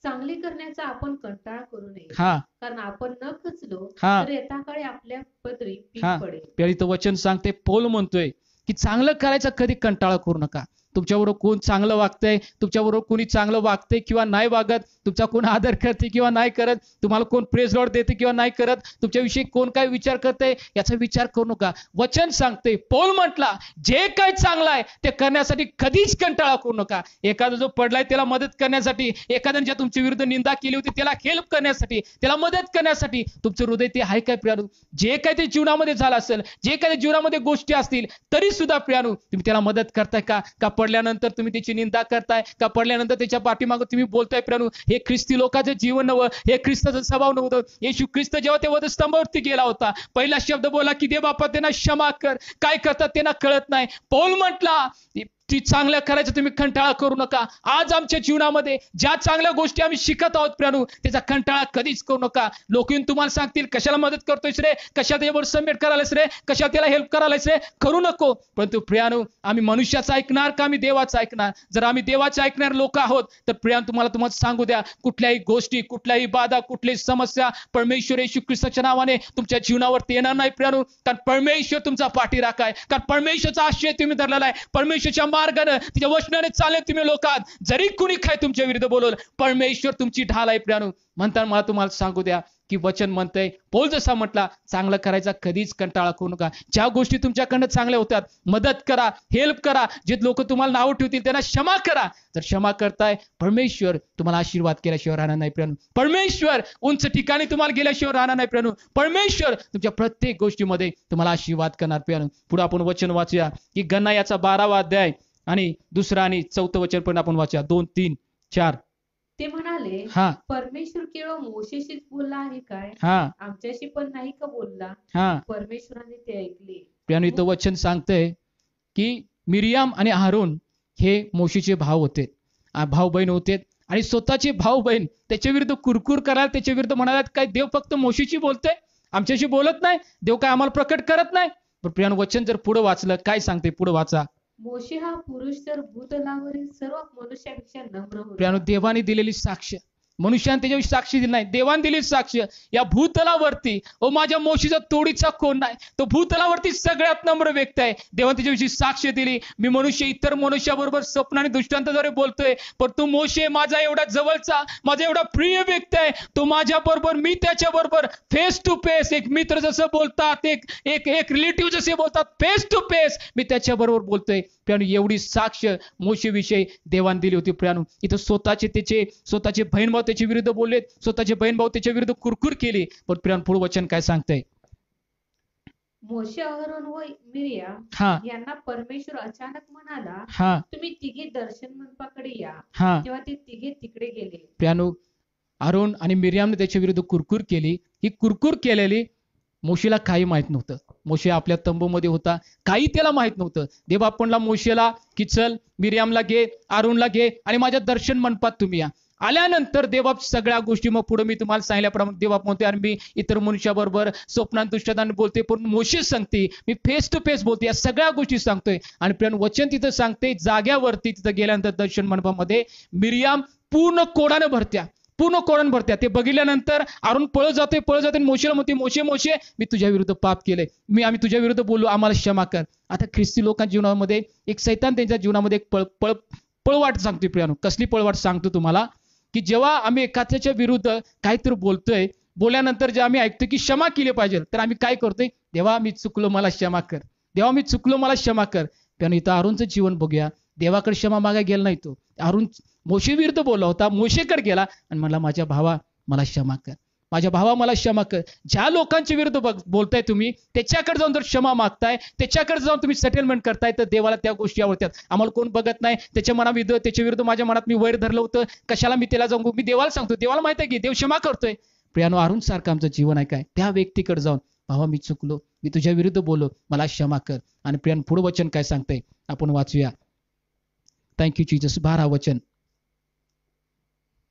वचन करण्याचा आपण कंटाळा करू नये हा कारण आपण न खचलो हा. काळी आपल्या पदरी हा. पडेल तर वचन सांगते पोल म्हणतोय की चांगलं करायचा कधी कंटाळा करू नका तुमच्याबरोबर कोण चांगलं वागतंय तुमच्याबरोबर कोणी चांगलं वागतंय किंवा नाही वागत तुमचा कोण आदर करते किंवा नाही करत तुम्हाला कोण प्रेस लॉट देते किंवा नाही करत तुमच्याविषयी कोण काय विचार करते याचा विचार करू नका वचन सांगते पौल म्हटला जे काय चांगलं आहे ते करण्यासाठी कधीच कंटाळा करू नका एखादा जो पडलाय त्याला मदत करण्यासाठी एखाद्याने ज्या तुमच्या विरुद्ध निंदा केली होती त्याला हेल्प करण्यासाठी त्याला मदत करण्यासाठी तुमचं हृदय ते आहे काय प्रियाणू जे काय ते जीवनामध्ये झालं असेल जे काही जीवनामध्ये गोष्टी असतील तरी सुद्धा प्रियाणू तुम्ही त्याला मदत करताय का पडल्यानंतर तुम्ही त्याची निंदा करताय का पडल्यानंतर त्याच्या पाठीमागं तुम्ही बोलताय प्रणू हे ख्रिस्ती लोकांचं जीवन नव हे ख्रिस्ताचं स्वभाव नव्हतं येशू ख्रिस्त जेव्हा ते वधस्तंभावरती गेला होता पहिला शब्द बोला की दे बापा त्यांना क्षमा कर काय करतात त्यांना कळत नाही पौल म्हटला ती चांगल्या करायचं तुम्ही कंटाळा करू नका आज आमच्या जीवनामध्ये ज्या चांगल्या गोष्टी आम्ही शिकत आहोत प्राणू त्याचा कंटाळा कधीच करू नका लोक येऊन तुम्हाला सांगतील कशाला मदत करतोयस रे कशा त्याच्यावर सबमिट करायलाच रे कशा त्याला हेल्प करायलाच रे करू नको परंतु प्रियाणू आम्ही मनुष्याचा ऐकणार का आम्ही देवाचा ऐकणार जर आम्ही देवाचा ऐकणार लोक आहोत तर प्रियां तुम्हाला तुम्हाला सांगू द्या कुठल्याही गोष्टी कुठल्याही बाधा कुठल्याही समस्या परमेश्वर येशू ख्रिस्ताच्या नावाने तुमच्या जीवनावरती येणार नाही प्रियाणू कारण परमेश्वर तुमचा पाठीराख आहे कारण परमेश्वरचा आश्रय तुम्ही धरलेला आहे परमेश्वरच्या मार्गानं तिच्या वचनाने चालले तुम्ही लोकात जरी कुणी काय तुमच्या विरुद्ध बोलवलं परमेश्वर तुमची ढाल आहे प्रियानो म्हणताना मला तुम्हाला सांगू द्या की वचन म्हणतंय पोल जसा म्हटला चांगलं करायचा कधीच कंटाळा करू नका ज्या गोष्टी तुमच्याकडनं चांगल्या होतात मदत करा हेल्प करा जे लोक तुम्हाला नाव ठेवतील त्यांना क्षमा करा जर क्षमा करताय परमेश्वर तुम्हाला आशीर्वाद केल्याशिवाय राहणार नाही प्रणू परमेश्वर उंच ठिकाणी तुम्हाला गेल्याशिवाय राहणार नाही प्रणू परमेश्वर तुमच्या प्रत्येक गोष्टीमध्ये तुम्हाला आशीर्वाद करणार प्रणू पुढे आपण वचन वाचूया की गन्ना याचा बारावा अध्याय आणि दुसरं आणि चौथं वचन पण आपण वाचूया दोन तीन चार ते म्हणाले हा परमेश्वर केवळ मोशेशीच बोलला आहे काय हा आमच्याशी पण नाही का बोलला हा परमेश्वराने ते ऐकले त्याने इथं वचन सांगतंय की मिरियाम आणि हारून हे मोशीचे भाव होते भाऊ बहीण होते आणि स्वतःचे भाऊ बहीण त्याच्या विरुद्ध कुरकुर करायला त्याच्या विरुद्ध म्हणाल्यात काय देव फक्त मोशीशी बोलतोय आमच्याशी बोलत नाही देव काय आम्हाला प्रकट करत नाही पण प्रियान वचन जर पुढे वाचलं काय सांगते पुढे वाचा मोशी हा पुरुष तर भूतलावरील सर्व मनुष्यापेक्षा नम्र होता देवाने दिलेली साक्ष मनुष्याने त्याच्याविषयी साक्षी दिली नाही देवान दिली साक्ष या भूतलावरती ओ माझ्या मोशीचा तोडीचा कोण नाही तो भूतलावरती सगळ्यात नम्र व्यक्त आहे देवान त्याच्याविषयी साक्ष दिली मी मनुष्य इतर मनुष्याबरोबर स्वप्न आणि दृष्टांताद्वारे बोलतोय पण तू मोशे माझा एवढा जवळचा माझा एवढा प्रिय व्यक्त आहे तो माझ्या बरोबर मी त्याच्याबरोबर फेस टू फेस एक मित्र जसं बोलतात एक एक एक रिलेटिव्ह जसे बोलतात फेस टू फेस मी त्याच्याबरोबर बोलतोय प्रियानु एवढी साक्ष मोशेविषयी देवान दिली होती प्रियाणू इथं स्वतःचे त्याचे स्वतःचे बहीण भाऊ त्याच्या विरुद्ध बोलले स्वतःचे बहीण भाऊ त्याच्या विरुद्ध कुरकुर केली पण प्रियानु पुढे वचन काय सांगतंय मोशे अहरोन व मिरिया यांना परमेश्वर अचानक म्हणाला हा तुम्ही तिघे दर्शन मंडपाकडे या हा तेव्हा ते तिघे तिकडे गेले प्रियाणू अरुण आणि मिरियामने त्याच्या विरुद्ध कुरकुर केली ही कुरकुर केलेली मोशीला काही माहित नव्हतं मोशे आपल्या तंबूमध्ये होता काही त्याला माहित नव्हतं देवापणला आपणला मोशेला की चल मिरियामला घे अरुणला घे आणि माझ्या दर्शन मंडपात तुम्ही या आल्यानंतर देवाप सगळ्या गोष्टी मग पुढे मी तुम्हाला सांगितल्याप्रमाणे देवाप म्हणते आणि मी इतर मनुष्याबरोबर स्वप्नात बोलते पण मोशी सांगते मी फेस टू फेस बोलते या सगळ्या गोष्टी सांगतोय आणि प्रण वचन तिथं सांगते जाग्यावरती तिथं गेल्यानंतर दर्शन मंडपामध्ये मिरियाम पूर्ण कोडानं भरत्या पूर्ण कोरण भरत्या ते बघितल्यानंतर अरुण पळत जातोय पळत जातोय मोशेला मोशे मोशे मी तुझ्या विरुद्ध पाप केलंय मी आम्ही तुझ्या विरुद्ध बोललो आम्हाला क्षमा कर आता ख्रिस्ती लोकांच्या जीवनामध्ये एक सैतान त्यांच्या जीवनामध्ये एक पळ पळ पळवाट सांगतोय प्रियानो कसली पळवाट सांगतो तुम्हाला की जेव्हा आम्ही एखाद्याच्या विरुद्ध काहीतरी बोलतोय बोलल्यानंतर जे आम्ही ऐकतोय की क्षमा केली पाहिजे तर आम्ही काय करतोय देवा मी चुकलो मला क्षमा कर देवा मी चुकलो मला क्षमा कर त्यानं इथं अरुणचं जीवन बघूया देवाकडे क्षमा मागायला गेला नाही तो अरुण मोशेविरुद्ध बोलला होता मोशेकर गेला आणि म्हणला माझ्या भावा मला क्षमा कर माझ्या भावा मला क्षमा कर ज्या लोकांच्या विरुद्ध बोलताय तुम्ही त्याच्याकडे जाऊन जर क्षमा मागताय त्याच्याकडे जाऊन तुम्ही सेटलमेंट करताय तर देवाला त्या गोष्टी आवडतात आम्हाला कोण बघत नाही त्याच्या विरुद्ध त्याच्या विरुद्ध माझ्या मनात मी वैर धरलं होतं कशाला मी त्याला जाऊन मी देवाला सांगतो देवाला माहित आहे की देव क्षमा करतोय प्रियानो अरुण सारखं आमचं जीवन आहे काय त्या व्यक्तीकडे जाऊन भावा मी चुकलो मी तुझ्या विरुद्ध बोलो मला क्षमा कर आणि प्रियान पुढं वचन काय सांगतंय आपण वाचूया थँक्यू यू जीजस बारा वचन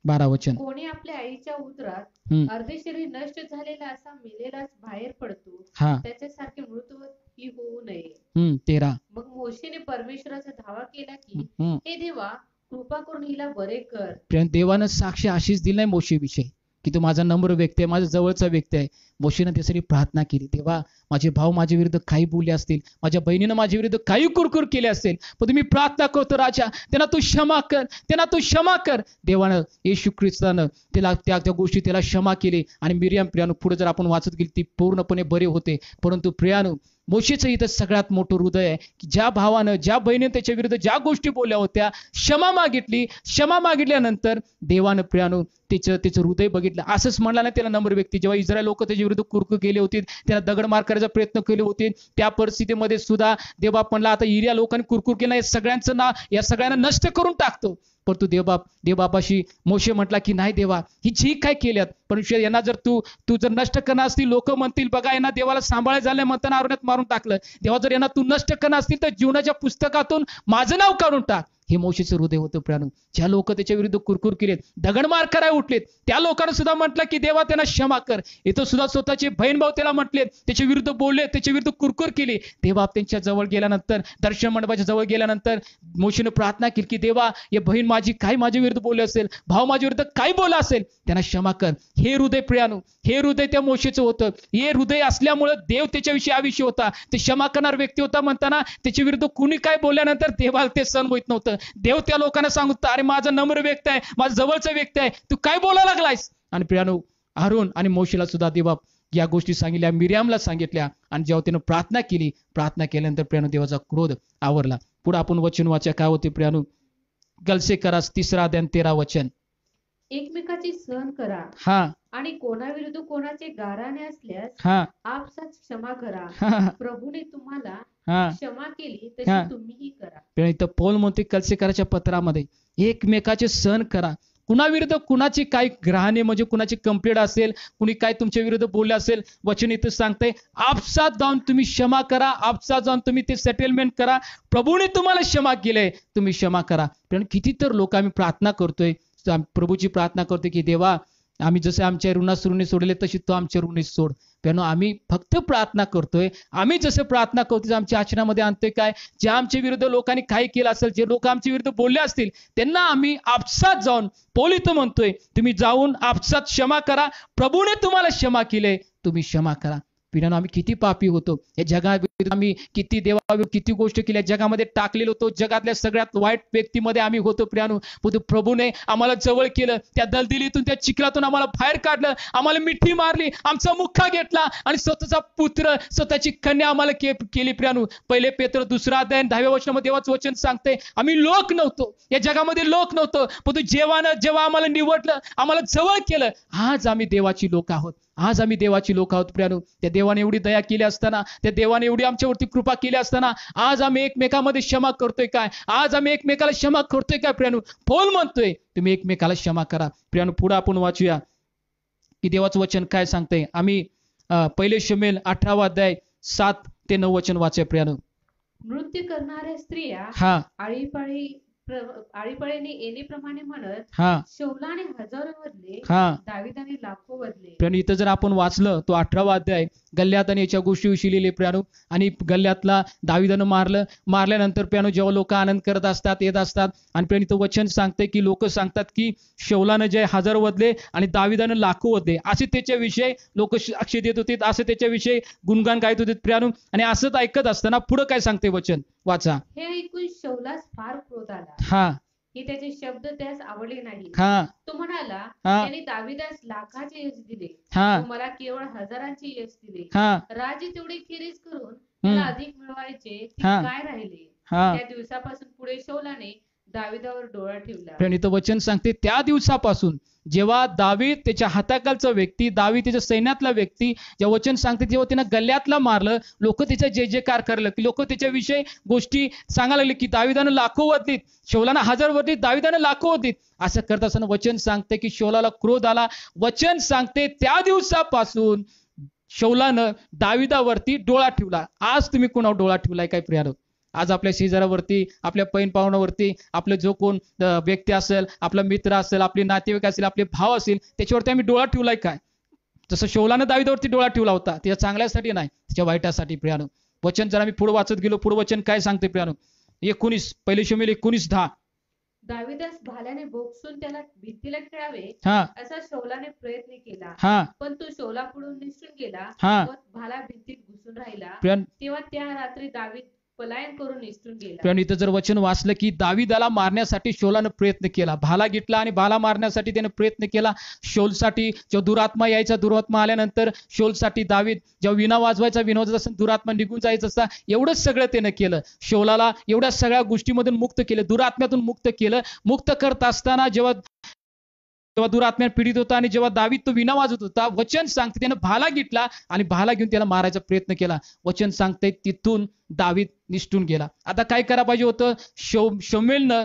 बारा वचन कोणी आपल्या आईच्या उदरात अर्धे शरीर नष्ट झालेला असा मेलेलाच बाहेर पडतो हा त्याच्यासारखे मृतवही होऊ नये तेरा मग मोशीने परमेश्वराचा धावा केला की हे देवा कृपा करून हिला बरे कर देवानं साक्षी अशीच दिलाय मोशी विषयी की तो माझा नम्र व्यक्ती आहे माझा जवळचा व्यक्ती आहे मोशीनं त्यासाठी प्रार्थना केली तेव्हा माझे भाऊ माझ्या विरुद्ध काही बोलले असतील माझ्या बहिणीनं माझ्या विरुद्ध काही कुरकुर केले असेल पण तुम्ही प्रार्थना करतो राजा त्यांना तू क्षमा कर त्यांना तू क्षमा कर देवानं येशू ख्रिस्तानं त्याला त्या त्या गोष्टी त्याला क्षमा केली आणि मिरियम प्रियानू पुढे जर आपण वाचत गेली ती पूर्णपणे बरे होते परंतु प्रियानू मोशीचं इथं सगळ्यात मोठं हृदय आहे की ज्या भावानं ज्या बहिणीनं त्याच्या विरुद्ध ज्या गोष्टी बोलल्या होत्या क्षमा मागितली क्षमा मागितल्यानंतर देवानं प्रियानू त्याचं त्याचं हृदय बघितलं असंच म्हणला ना त्याला नंबर व्यक्ती जेव्हा इस्रायल लोक त्याच्या विरुद्ध कुरकू केले होते त्यांना दगड मार करायचा प्रयत्न केले होते त्या परिस्थितीमध्ये सुद्धा देवबापणला आता इरिया लोकांनी कुरकुर केला या सगळ्यांचं ना या सगळ्यांना नष्ट करून टाकतो परंतु देवबाप देवबापाशी मोशे म्हटला की नाही देवा ही जी काय केल्यात परमेश्वर यांना जर तू तू जर नष्ट करणार असतील लोक म्हणतील बघा यांना देवाला सांभाळायला झालं म्हणताना अरण्यात मारून टाकलं देवा जर यांना तू नष्ट करणार असतील तर जीवनाच्या पुस्तकातून माझं नाव काढून टाक हे मोशीचं हृदय होतं प्राण ज्या लोक त्याच्या विरुद्ध कुरकुर केलेत दगडमार कराय उठलेत त्या लोकांना सुद्धा म्हटलं की देवा त्यांना क्षमा कर इथं सुद्धा स्वतःचे बहीण भाऊ त्याला म्हटलेत त्याच्या विरुद्ध बोलले त्याच्या विरुद्ध कुरकुर केली देवा त्यांच्या जवळ गेल्यानंतर दर्शन मंडपाच्या जवळ गेल्यानंतर मोशीनं प्रार्थना केली की देवा या बहीण माझी काय माझ्या विरुद्ध बोलले असेल भाऊ माझ्या विरुद्ध काय बोला असेल त्यांना क्षमा कर हे हृदय प्रियाणू हे हृदय त्या मोशीचं होतं हे हृदय असल्यामुळे देव त्याच्याविषयी आविष्य होता ते क्षमा करणार व्यक्ती होता म्हणताना त्याच्या विरुद्ध कुणी काय बोलल्यानंतर देवाला ते सण होत नव्हतं देव त्या लोकांना सांगतो अरे माझा नम्र व्यक्त आहे माझा जवळचा व्यक्त आहे तू काय बोलायला लागलायस आणि प्रियानो अरुण आणि मोशीला सुद्धा देवा या गोष्टी सांगितल्या मिरियामला सांगितल्या आणि जेव्हा प्रार्थना केली प्रार्थना केल्यानंतर प्रियानो देवाचा क्रोध आवरला पुढे आपण वचन वाचा काय होते प्रियानो गलसे करा तिसरा अध्याय तेरा वचन एकमेकाची सहन करा हा आणि कोणाविरुद्ध कोणाचे गाराणे असल्यास हा आपसात क्षमा करा प्रभूने तुम्हाला क्षमा केली तशी तुम्हीही करा इथं पोल म्हणते कलसेकराच्या पत्रामध्ये एकमेकाचे सहन करा कुणाविरुद्ध कुणाची काय ग्रहाणे म्हणजे कुणाची कंप्लेंट असेल कुणी काय तुमच्या विरुद्ध बोलले असेल वचन इथं सांगताय आपसात जाऊन तुम्ही क्षमा करा आपसात जाऊन तुम्ही ते सेटलमेंट करा प्रभूने तुम्हाला क्षमा केले तुम्ही क्षमा करा कारण किती तर लोक आम्ही प्रार्थना करतोय प्रभूची प्रार्थना करतोय की देवा आम्ही जसे आमच्या ऋणास ऋणी सोडले तशी तो आमच्या ऋणी सोड त्यानं आम्ही फक्त प्रार्थना करतोय आम्ही जसं प्रार्थना करतो आमच्या आचरणामध्ये आणतोय काय जे आमच्या विरुद्ध लोकांनी काही केलं असेल जे लोक आमच्या विरुद्ध बोलले असतील त्यांना आम्ही आपसात जाऊन पोलित म्हणतोय तुम्ही जाऊन आपसात क्षमा करा प्रभूने तुम्हाला क्षमा केले तुम्ही क्षमा करा पिढ्यानं आम्ही किती पापी होतो या जगाविरुद्ध आम्ही किती देवा किती गोष्ट केल्या जगामध्ये टाकलेलो होतो जगातल्या सगळ्यात वाईट व्यक्तीमध्ये आम्ही होतो प्रभू प्रभूने आम्हाला जवळ केलं त्या दलदिलीतून त्या चिखलातून आम्हाला बाहेर काढलं आम्हाला मिठी मारली आमचा मुखा घेतला आणि स्वतःचा पुत्र स्वतःची कन्या आम्हाला के केली प्रियानू पहिले पेत्र दुसरा अध्याय दहाव्या वचनामध्ये देवाचं वचन सांगते आम्ही लोक नव्हतो या जगामध्ये लोक नव्हतो पण तू जेव्हा जेव्हा आम्हाला निवडलं आम्हाला जवळ केलं आज आम्ही देवाची लोक आहोत आज आम्ही देवाची लोक आहोत प्रियानो त्या देवाने एवढी दया केली असताना त्या देवाने एवढी आमच्यावरती कृपा केली असताना आज आम्ही एकमेकामध्ये क्षमा करतोय काय आज आम्ही एकमेकाला क्षमा करतोय काय प्रियानो फोल म्हणतोय तुम्ही एकमेकाला क्षमा करा प्रियानो पुढे आपण वाचूया की देवाचं वचन काय सांगतंय आम्ही पहिले शमेल अठरावा अध्याय सात ते नऊ वचन वाचूया प्रियानो नृत्य करणाऱ्या स्त्रिया हा आळीपाळी आळीपाळीने येणेप्रमाणे म्हणत हा शौलाने हजारो वरले हा दाविदाने लाखो वरले पण इथं जर आपण वाचलं तो अठरा अध्याय गल्ल्यात आणि याच्या गोष्टीविषयी लिहिले प्यानो आणि गल्ल्यातला दाविदानं मारलं मारल्यानंतर प्यानो जेव्हा लोक आनंद करत असतात येत असतात आणि प्रेम इथं वचन सांगते की लोक सांगतात की शौलानं जे हजार वधले आणि दाविदानं लाखो वधले असे विषय लोक अक्षय देत होते असे त्याच्याविषयी गुणगान गायत होते प्रियानु आणि असंच ऐकत असताना पुढं काय सांगते वचन वाचा हे ऐकून शौलास फार क्रोध आला हा त्याचे शब्द त्यास आवडले नाही हा तो म्हणाला त्याने दाविदास लाखाचे यश दिले हा मला केवळ हजारांचे यश दिले हा राजे तेवढे खेरीज करून मला अधिक मिळवायचे काय राहिले त्या दिवसापासून पुढे शौलाने दाविदावर डोळा ठेवला आणि तो वचन सांगते त्या दिवसापासून जेव्हा दावी त्याच्या हाताखालचा व्यक्ती दावी त्याच्या सैन्यातला व्यक्ती जेव्हा वचन सांगते तेव्हा त्यानं गल्ल्यातला मारलं लोक त्याच्या जे जे कार करलं की लोक त्याच्याविषयी गोष्टी सांगायला लागले की दाविदानं लाखो वतीत शोलानं हजार वतीत दाविदानं लाखो होतीत असं करत असताना वचन सांगते की शोलाला क्रोध आला वचन सांगते त्या दिवसापासून शौलानं दाविदावरती डोळा ठेवला आज तुम्ही कोणावर डोळा ठेवलाय काय प्रिया आज आपल्या शेजाऱ्यावरती आपल्या पैन पाहुण्यावरती आपलं जो कोण व्यक्ती असेल आपला मित्र असेल आपले नातेवाईक असेल आपले भाव असेल त्याच्यावरती आम्ही डोळा ठेवलाय काय जसं शोलानं दावीदावरती डोळा ठेवला होता त्याच्या चांगल्यासाठी नाही त्याच्या वाईटासाठी प्रियानो वचन जर आम्ही पुढे वाचत गेलो पुढे वचन काय सांगते प्रियानो एकोणीस पहिले शिमेल एकोणीस दहा दाविदास भाल्याने भोगसून त्याला भीतीला खेळावे असा शोलाने प्रयत्न केला पण तो शोला पुढून निसून गेला भाला भिंतीत घुसून राहिला तेव्हा त्या रात्री दावीद पलायन करून निसटून गेला इथं जर वचन वाचलं की दाविदाला मारण्यासाठी शोलानं प्रयत्न केला भाला गिटला आणि भाला मारण्यासाठी त्याने प्रयत्न केला शोलसाठी जेव्हा दुरात्मा यायचा दुरात्मा आल्यानंतर शोलसाठी दावीद जेव्हा विना वाजवायचा विनोद असं दुरात्मा निघून जायचं असता एवढंच सगळं त्यानं केलं शोलाला एवढ्या सगळ्या गोष्टीमधून मुक्त केलं दुरात्म्यातून मुक्त केलं मुक्त करत असताना जेव्हा तेव्हा दुरात्म्यात पीडित होता आणि जेव्हा दावीत तो विना वाजत होता वचन सांगते त्यानं भाला घेतला आणि भाला घेऊन त्याला मारायचा प्रयत्न केला वचन सांगते तिथून दावीत निष्ठून गेला आता काय करा पाहिजे होतं शौ शौमेलनं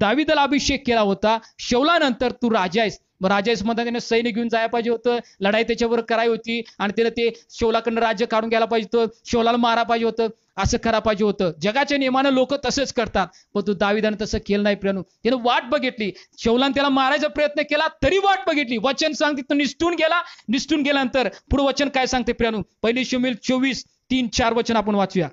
दावीदला अभिषेक केला होता शौलानंतर तू राजा आहेस मग राजा आहेस म्हणता त्याने सैन्य घेऊन जायला पाहिजे होतं लढाई त्याच्यावर करायची होती आणि त्याला ते शौलाकडनं राज्य काढून घ्यायला पाहिजे होतं शौलाला मारा पाहिजे होतं असं करा पाहिजे होतं जगाच्या नियमानं लोक तसेच करतात पण तू दाविदानं तसं केलं नाही प्रियानो त्यानं वाट बघितली शौलान त्याला मारायचा प्रयत्न केला तरी वाट बघितली वचन सांगते तो निष्ठून गेला निष्ठून गेल्यानंतर पुढे वचन काय सांगते प्रियानो पहिले शिमिल चोवीस तीन चार वचन आपण वाचूया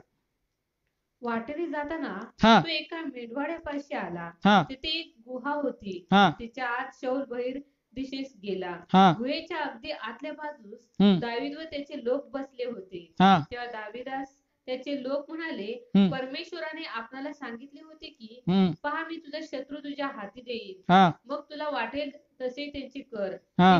वाटेने जाताना हा. तो एका मेंढवाड्यापाशी आला हा. तिथे एक गुहा होती हा. तिच्या आत शौल बहिर दिशेस गेला गुहेच्या अगदी आतल्या बाजूस दावीद व त्याचे लोक बसले होते हा तेव्हा दाविदास त्याचे लोक म्हणाले परमेश्वराने आपणाला सांगितले होते की पहा मी तुझा शत्रू तुझ्या हाती देईल मग तुला वाटेल तसे त्यांचे कर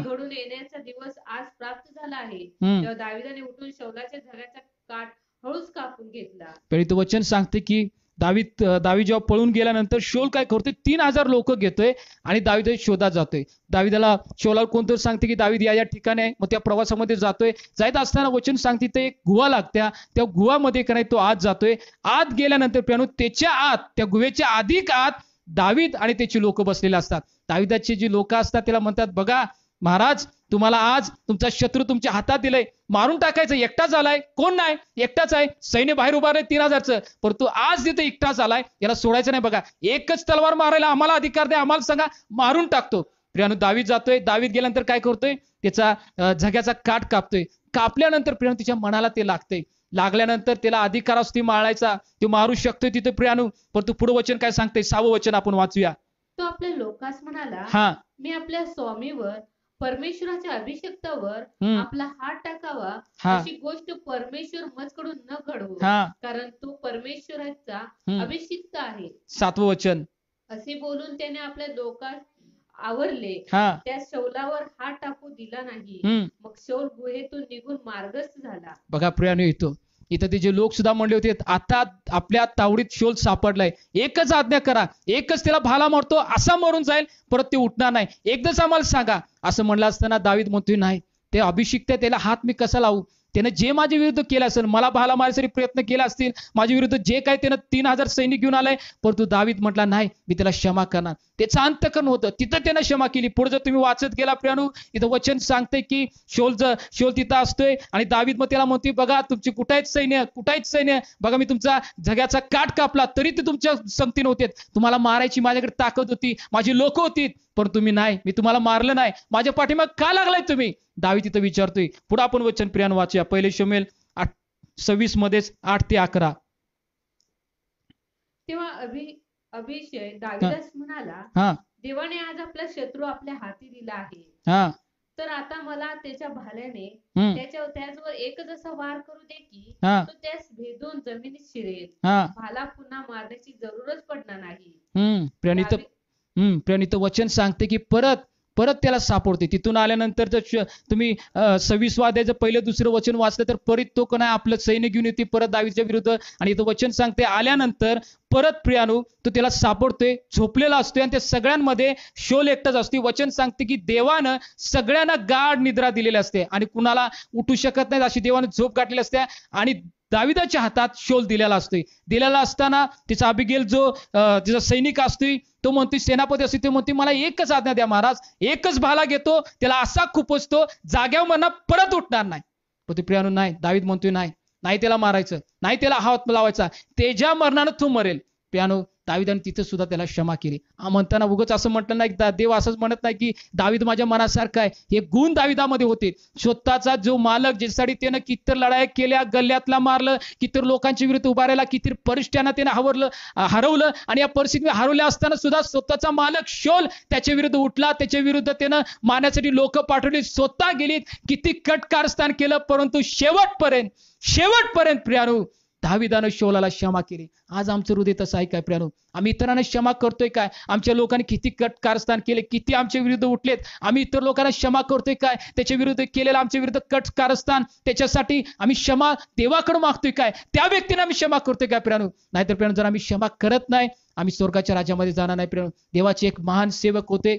घडून येण्याचा दिवस आज प्राप्त झाला आहे तेव्हा दाविदाने उठून शौलाच्या झगाचा काठ हळूच कापून घेतला तरी तो वचन सांगते की दावीत दावी जेव्हा पळून गेल्यानंतर शोल काय करतोय तीन हजार लोक घेतोय आणि दावीद शोधात जातोय दाविदाला शोलावर कोणतरी सांगते की दावीद या या ठिकाणी आहे मग त्या प्रवासामध्ये जातोय जायत असताना वचन सांगते ते एक गुहा लागत्या त्या गुहामध्ये नाही तो आत जातोय आत गेल्यानंतर प्रेणू त्याच्या आत त्या गुहेच्या अधिक आत दावीद आणि त्याची लोक बसलेले असतात दाविदाचे जी लोक असतात त्याला म्हणतात बघा महाराज तुम्हाला आज तुमचा शत्रू तुमच्या हातात दिलाय मारून टाकायचं एकटाच आलाय कोण नाही एकटाच आहे सैन्य बाहेर उभारे तीन हजारच परंतु आज तिथे एकटाच आलाय याला सोडायचं नाही बघा एकच तलवार मारायला आम्हाला अधिकार द्या आम्हाला सांगा मारून टाकतो प्रियानो दावीत जातोय दावीत गेल्यानंतर काय करतोय त्याचा झग्याचा काट कापतोय कापल्यानंतर प्रियानो तिच्या मनाला ते लागतंय लागल्यानंतर त्याला अधिकार असतो मारायचा तो मारू शकतोय तिथे प्रियाणू परंतु पुढे वचन काय सांगतोय सावं वचन आपण वाचूया तो आपल्या लोकांस म्हणाला हा मी आपल्या स्वामीवर परमेश्वराच्या अभिषेक्तावर आपला हात टाकावा अशी गोष्ट परमेश्वर मजकडून न घडवू कारण तो परमेश्वराचा अभिषिक्त आहे सातवं वचन असे बोलून त्याने आपल्या डोकात आवरले त्या शौलावर हात टाकू दिला नाही मग शौल गुहेतून निघून मार्गस्थ झाला बघा प्रियाने येतो इथं ते जे लोक सुद्धा म्हणले होते आता आपल्या तावडीत शोध सापडलाय एकच आज्ञा करा एकच त्याला भाला मारतो असा मरून जाईल परत ते उठणार नाही एकदाच आम्हाला सांगा असं म्हणलं असताना दावीद म्हणतोय नाही ते अभिषिक्त त्याला हात मी कसा लावू त्याने जे माझ्या विरुद्ध केलं असेल मला भाला मारण्यासाठी प्रयत्न केला असतील माझ्या विरुद्ध जे काय त्यानं तीन हजार सैनिक घेऊन आलाय परंतु दावीद म्हटला नाही मी त्याला क्षमा करणार त्याचं अंतकरण होतं तिथं त्यानं क्षमा केली पुढे जर तुम्ही वाचत गेला प्रियाणू इथं वचन सांगते की शोल शोल तिथं असतोय आणि दावीद मग त्याला म्हणतोय बघा तुमची कुठायच सैन्य कुठायच सैन्य बघा मी तुमचा झग्याचा काठ कापला तरी ते तुमच्या संगती नव्हते तुम्हाला मारायची माझ्याकडे ताकद होती माझी लोक होती पण तुम्ही नाही मी तुम्हाला मारलं नाही माझ्या पाठीमाग का लागलाय तुम्ही दावी तिथं विचारतोय पुढे आपण वचन प्रियाण वाचूया पहिले शमेल आठ सव्वीस मध्येच आठ ते अकरा तेव्हा अभि अभिषेक दाविदास म्हणाला देवाने आज आपला शत्रू आपल्या हाती दिला आहे तर आता मला त्याच्या भाल्याने त्याच्या त्याचवर एकच असा वार करू दे की तो त्यास भेदून जमिनीत शिरेल भाला पुन्हा मारण्याची जरूरच पडणार नाही प्रणित वचन सांगते की परत परत त्याला सापडते तिथून आल्यानंतर जर तुम्ही जर पहिलं दुसरं वचन वाचलं तर परत तो कोणा आपलं सैन्य घेऊन येते परत दावीच्या विरुद्ध आणि इथं वचन सांगते आल्यानंतर परत प्रियाणू तो त्याला सापडतोय झोपलेला असतोय आणि त्या सगळ्यांमध्ये शोल एकटाच असते वचन सांगते की देवानं सगळ्यांना गाढ निद्रा दिलेली असते आणि कुणाला उठू शकत नाही अशी देवानं झोप गाठलेली असते आणि दाविदाच्या हातात शोल दिलेला असतोय दिलेला असताना तिचा अभिगेल जो तिचा सैनिक असतोय तो म्हणतोय सेनापती असतो तो म्हणतो मला एकच आज्ञा द्या महाराज एकच भाला घेतो त्याला असा खुपसतो जाग्यावर मना परत उठणार नाही पण नाही दावीद म्हणतोय नाही नाही त्याला मारायचं नाही त्याला हात लावायचा त्याच्या मरणानं तू मरेल पियानो दाविदाने तिथे सुद्धा त्याला क्षमा केली म्हणताना उगच असं म्हटलं नाही देव असंच म्हणत नाही की दावीद माझ्या मनासारखा आहे हे गुण दाविदामध्ये होते स्वतःचा जो मालक ज्यासाठी त्यानं किती लढाई केल्या गल्ल्यातला मारलं कित्तर लोकांच्या विरुद्ध उभारायला किती परिष्ट्यांना त्यानं हवरलं हरवलं आणि या परिस्थिती हरवल्या असताना सुद्धा स्वतःचा मालक शोल त्याच्या विरुद्ध उठला त्याच्या विरुद्ध त्यानं मारण्यासाठी लोक पाठवली स्वतः गेलीत किती कट कारस्थान केलं परंतु शेवटपर्यंत शेवटपर्यंत प्रियानू दहा विधानं शोलाला क्षमा केली आज आमचं हृदय तसं आहे काय प्रियानो आम्ही इतरांना क्षमा करतोय काय आमच्या लोकांनी किती कट कारस्थान केले किती आमच्या विरुद्ध उठलेत आम्ही इतर लोकांना क्षमा करतोय काय त्याच्या विरुद्ध केलेलं आमच्या विरुद्ध कट कारस्थान त्याच्यासाठी आम्ही क्षमा देवाकडे मागतोय काय त्या व्यक्तीने आम्ही क्षमा करतोय काय प्रियानो नाहीतर प्रियानो जर आम्ही क्षमा करत नाही आम्ही स्वर्गाच्या राज्यामध्ये जाणार नाही प्रियानो देवाचे एक महान सेवक होते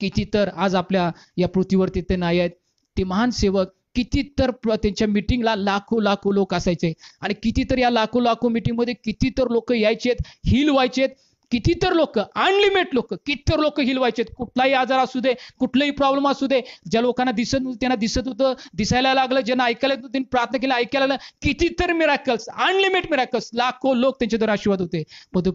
किती तर आज आपल्या या पृथ्वीवरती ते नाही आहेत ते महान सेवक किती तर त्यांच्या मिटिंगला लाखो लाखो लोक असायचे आणि किती तर या लाखो लाखो मिटिंगमध्ये किती तर लोक यायचे हिल व्हायचेत किती तर लोक अनलिमिट लोक किती तर लोक हिलवायचे कुठलाही आजार असू दे कुठलाही प्रॉब्लेम असू दे ज्या लोकांना दिसत नव्हतं त्यांना दिसत होतं दिसायला लागलं ज्यांना ऐकायला येत त्यांनी प्रार्थना केली ऐकायला लागलं किती तर मिराकल्स अनलिमिटेड लाखो लोक त्यांच्यावर आशीर्वाद होते मग तो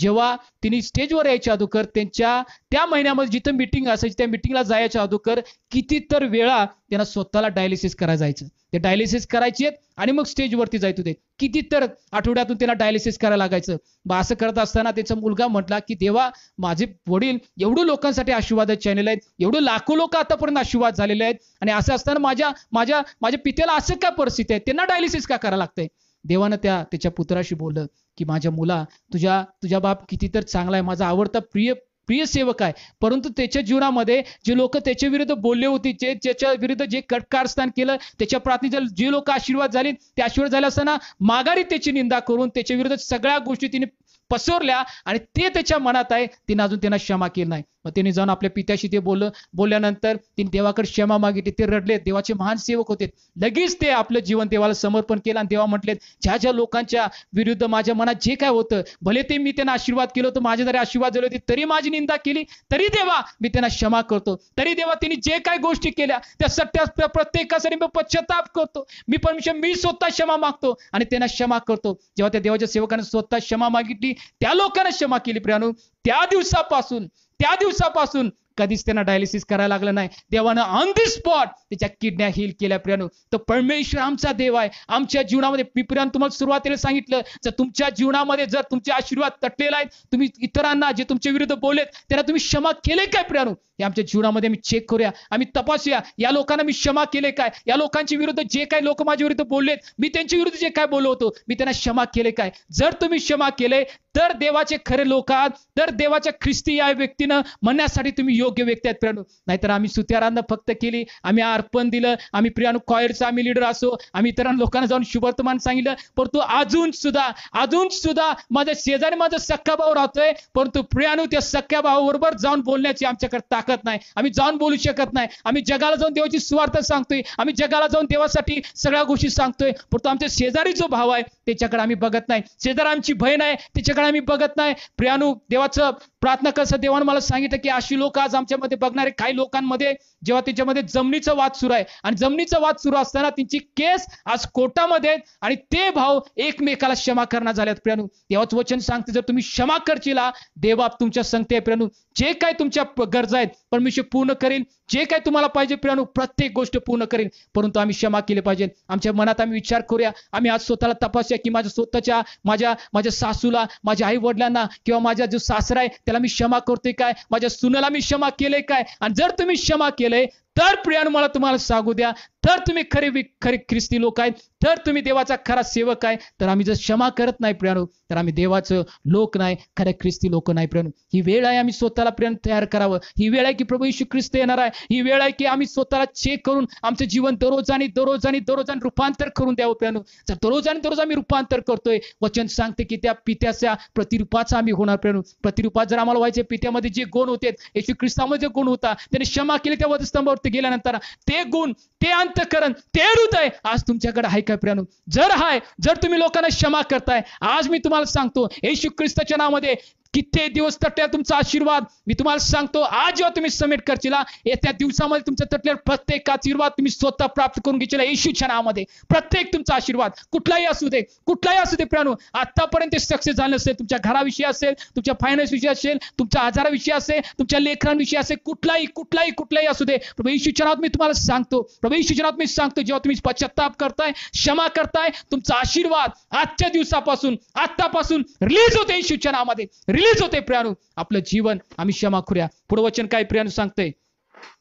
जेव्हा तिने स्टेजवर यायच्या अगोदर त्यांच्या त्या महिन्यामध्ये जिथं मिटिंग असायची त्या मिटिंगला जायच्या अगोदर कितीतर वेळा त्यांना स्वतःला डायलिसिस करायला जायचं ते डायलिसिस करायचे आणि मग स्टेजवरती जायचं होते किती तर आठवड्यातून त्यांना डायलिसिस करायला लागायचं मग असं करत असताना त्याचा मुलगा म्हटला की देवा माझे वडील एवढं लोकांसाठी आशीर्वाद चॅनेल आहेत एवढे लाखो लोक आतापर्यंत आशीर्वाद झालेले आहेत आणि असं असताना माझ्या माझ्या माझ्या पित्याला असं काय परिस्थिती आहे त्यांना डायलिसिस का करायला लागतंय देवानं त्या त्याच्या पुत्राशी बोललं की माझ्या मुला तुझ्या तुझ्या बाप किती तर चांगला आहे माझा आवडता प्रिय प्रिय सेवक आहे परंतु त्याच्या जीवनामध्ये जे लोक त्याच्या विरुद्ध बोलले होते जे त्याच्या विरुद्ध जे कटकारस्थान केलं त्याच्या जर जे लोक आशीर्वाद झाले ते आशीर्वाद झाले असताना माघारी त्याची निंदा करून त्याच्या विरुद्ध सगळ्या गोष्टी तिने पसरल्या आणि ते त्याच्या मनात आहे तिने अजून त्यांना क्षमा केली नाही मग त्यांनी जाऊन आपल्या पित्याशी ते बोललं बोलल्यानंतर तिने देवाकडे क्षमा मागितली ते रडले देवाचे महान सेवक होते लगेच ते आपलं जीवन देवाला समर्पण केलं आणि देवा म्हटले ज्या ज्या लोकांच्या विरुद्ध माझ्या मनात जे काय होतं भले ते मी त्यांना आशीर्वाद केलं होतं माझे जरी आशीर्वाद झाले होते तरी माझी निंदा केली तरी देवा मी त्यांना क्षमा करतो तरी देवा त्यांनी जे काय गोष्टी केल्या त्या सत्या प्रत्येकासाठी मी पश्चाताप करतो मी परमेश्वर मी स्वतः क्षमा मागतो आणि त्यांना क्षमा करतो जेव्हा त्या देवाच्या सेवकाने स्वतः क्षमा मागितली त्या लोकांना क्षमा केली प्रियानु त्या दिवसापासून त्या दिवसापासून कधीच त्यांना डायलिसिस करायला लागलं नाही देवानं ऑन दी स्पॉट त्याच्या किडन्या हिल केल्या प्रियानो तर परमेश्वर आमचा देव आहे आमच्या जीवनामध्ये मी तुम्हाला सुरुवातीला सांगितलं जर तुमच्या जीवनामध्ये जर तुमचे आशीर्वाद तटलेला आहेत तुम्ही इतरांना जे तुमच्या विरुद्ध बोलेत त्यांना तुम्ही क्षमा केले काय प्रियानो हे आमच्या जीवनामध्ये आम्ही चेक करूया आम्ही तपासूया या लोकांना मी क्षमा केले काय या लोकांच्या विरुद्ध जे काय लोक माझ्या विरुद्ध बोललेत मी त्यांच्या विरुद्ध जे काय बोलवतो होतो मी त्यांना क्षमा केले काय जर तुम्ही क्षमा केले तर देवाचे खरे लोक आहात तर देवाच्या ख्रिस्ती या व्यक्तीनं म्हणण्यासाठी तुम्ही योग्य व्यक्ती आहेत प्रियाणू नाहीतर आम्ही सुत्यारांना फक्त केली आम्ही अर्पण दिलं आम्ही प्रियाणू कॉयरचा आम्ही लीडर असो आम्ही इतरां लोकांना जाऊन शुभर्तमान सांगितलं परंतु अजून सुद्धा अजून सुद्धा माझ्या शेजारी माझा सख्खा भाऊ राहतोय परंतु प्रियाणू त्या सख्या भावाबरोबर जाऊन बोलण्याची आमच्याकडे ताकद शकत नाही आम्ही जाऊन बोलू शकत नाही आम्ही जगाला जाऊन देवाची स्वार्थ सांगतोय आम्ही जगाला जाऊन देवासाठी सगळ्या गोष्टी सांगतोय परंतु आमच्या शेजारी जो भाव आहे त्याच्याकडे आम्ही बघत नाही शेजारी आमची बहीण आहे त्याच्याकडे आम्ही बघत नाही प्रियानु देवाचं प्रार्थना कसं देवान मला सांगितलं की अशी लोक आज आमच्यामध्ये बघणारे काही लोकांमध्ये जेव्हा त्याच्यामध्ये जमिनीचा वाद सुरू आहे आणि जमिनीचा वाद सुरू असताना त्यांची केस आज कोर्टामध्ये आणि ते भाव एकमेकाला क्षमा करणार आहेत प्रियाणू देवाचं वचन सांगते जर तुम्ही क्षमा करचिला देवा तुमच्या सांगते प्रियानु जे काय तुमच्या गरजा आहेत पण मी पूर्ण करेन जे काय तुम्हाला पाहिजे प्रियानो प्रत्येक गोष्ट पूर्ण करेन परंतु आम्ही क्षमा केली पाहिजे आमच्या मनात आम्ही विचार करूया आम्ही आज स्वतःला तपासूया की माझ्या स्वतःच्या माझ्या माझ्या सासूला माझ्या आई वडिलांना किंवा माझा जो सासरा आहे त्याला मी क्षमा करतोय काय माझ्या सुनाला मी क्षमा केले काय आणि जर तुम्ही क्षमा केलंय तर प्रियांनो मला तुम्हाला सांगू द्या तर तुम्ही खरे खरे ख्रिस्ती लोक आहेत तर तुम्ही देवाचा खरा सेवक आहे तर आम्ही जर क्षमा करत नाही प्रियाणू तर आम्ही देवाचं लोक नाही खरे ख्रिस्ती लोक नाही प्रियांनो. ही वेळ आहे आम्ही स्वतःला प्रेम तयार करावं ही वेळ आहे की प्रभू यशू ख्रिस्त येणार आहे ही वेळ आहे की आम्ही स्वतःला चेक करून आमचं जीवन दररोज आणि दररोज आणि दररोज आणि रूपांतर करून द्यावं प्रियानो जर दररोज आणि दररोज आम्ही रूपांतर करतोय वचन सांगते की त्या पित्याच्या प्रतिरूपाचा आम्ही होणार प्रियांनो. प्रतिरूपात जर आम्हाला व्हायचे पित्यामध्ये जे गुण होते येशू ख्रिस्तामध्ये जे गुण होता त्याने क्षमा केली त्या वधस्तंभावरती गेल्यानंतर ते गुण ते अंतकरण ते हृदय आज तुमच्याकडे आहे काय प्रियानो जर हाय जर तुम्ही लोकांना क्षमा करताय आज मी तुम्हाला सांगतो येशू ख्रिस्ताच्या नावामध्ये किती दिवस तटल्यावर तुमचा आशीर्वाद मी तुम्हाला सांगतो आज जेव्हा तुम्ही समेट करचिला येत्या दिवसामध्ये तुमच्या तटल्यावर प्रत्येक आशीर्वाद तुम्ही स्वतः प्राप्त करून घेशील येशूच्या नावामध्ये प्रत्येक तुमचा आशीर्वाद कुठलाही असू दे कुठलाही असू दे प्राणू आतापर्यंत सक्सेस झालं असेल तुमच्या घराविषयी असेल तुमच्या फायनान्स विषयी असेल तुमच्या आजाराविषयी असेल तुमच्या लेखनाविषयी असेल कुठलाही कुठलाही कुठलाही असू दे प्रभू येशूच्या नावात मी तुम्हाला सांगतो प्रभू येशूच्या नावात मी सांगतो जेव्हा तुम्ही पश्चाताप करताय क्षमा करताय तुमचा आशीर्वाद आजच्या दिवसापासून आतापासून रिलीज होते येशूच्या नावामध्ये रिलीज होते प्रियानु आपलं जीवन आम्ही क्षमा करूया पुढे वचन काय प्रियानु सांगते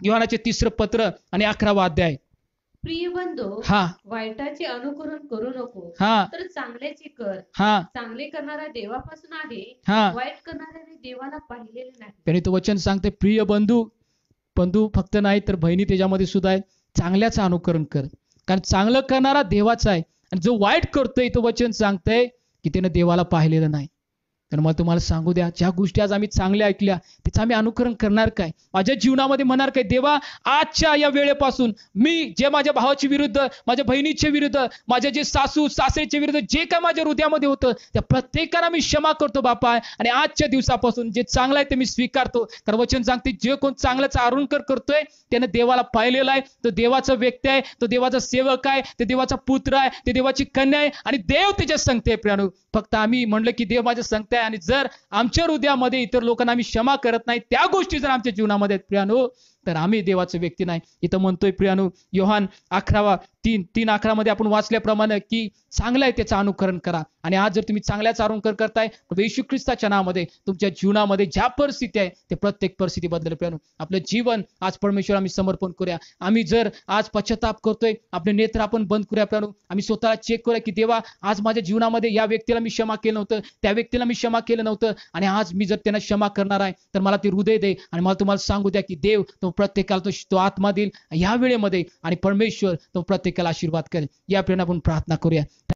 युवानाचे तिसरं पत्र आणि अकरावा अध्याय प्रिय बंधू हा वाईटाचे अनुकरण करू नको हा तर चांगल्याचे कर हा चांगले करणारा देवापासून आहे हा वाईट करणाऱ्याने देवाला पाहिलेले नाही त्याने तो वचन सांगते प्रिय बंधू बंधू फक्त नाही तर बहिणी त्याच्यामध्ये सुद्धा आहे चांगल्याचं अनुकरण कर कारण चांगलं करणारा देवाचा आहे आणि जो वाईट करतोय तो वचन सांगतंय की त्यानं देवाला पाहिलेलं नाही तर मला तुम्हाला सांगू द्या ज्या गोष्टी आज आम्ही चांगल्या ऐकल्या तिचं आम्ही अनुकरण करणार काय माझ्या जीवनामध्ये म्हणणार काय देवा आजच्या या वेळेपासून मी जे माझ्या भावाच्या विरुद्ध माझ्या बहिणीच्या विरुद्ध माझ्या जे सासू सासरेच्या विरुद्ध जे काय माझ्या हृदयामध्ये होतं त्या प्रत्येकाला मी क्षमा करतो बापा आणि आजच्या दिवसापासून जे चांगलं आहे ते मी स्वीकारतो तर वचन सांगते जे कोण चांगल्याच अरुणकर करतोय त्याने देवाला पाहिलेला आहे तो देवाचा व्यक्ती आहे तो देवाचा सेवक आहे ते देवाचा पुत्र आहे ते देवाची कन्या आहे आणि देव त्याच्या सांगते प्रणू फक्त आम्ही म्हणलं की देव माझ्या सांगते आहे आणि जर आमच्या हृदयामध्ये इतर लोकांना आम्ही क्षमा करत नाही त्या गोष्टी जर आमच्या जीवनामध्ये प्रियानो तर आम्ही देवाचं व्यक्ती नाही इथं म्हणतोय प्रियानु योहान अकरावा तीन तीन मध्ये आपण वाचल्याप्रमाणे की चांगलं आहे त्याचं अनुकरण करा आणि आज जर तुम्ही चांगल्याच अनुकरण करताय तर येशू ख्रिस्ताच्या नावामध्ये तुमच्या जीवनामध्ये ज्या परिस्थिती आहे ते प्रत्येक परिस्थिती बदल प्रियानु आपलं जीवन आज परमेश्वर आम्ही समर्पण करूया आम्ही जर आज पश्चाताप करतोय आपले नेत्र आपण बंद करूया प्रियानु आम्ही स्वतःला चेक करूया की देवा आज माझ्या जीवनामध्ये या व्यक्तीला मी क्षमा केलं नव्हतं त्या व्यक्तीला मी क्षमा केलं नव्हतं आणि आज मी जर त्यांना क्षमा करणार आहे तर मला ती हृदय दे आणि मला तुम्हाला सांगू द्या की देव तो प्रत्येकाला तो तो आत्मा देईल ह्या वेळेमध्ये आणि परमेश्वर तो प्रत्येकाला आशीर्वाद करेल या प्रेरणा आपण प्रार्थना करूया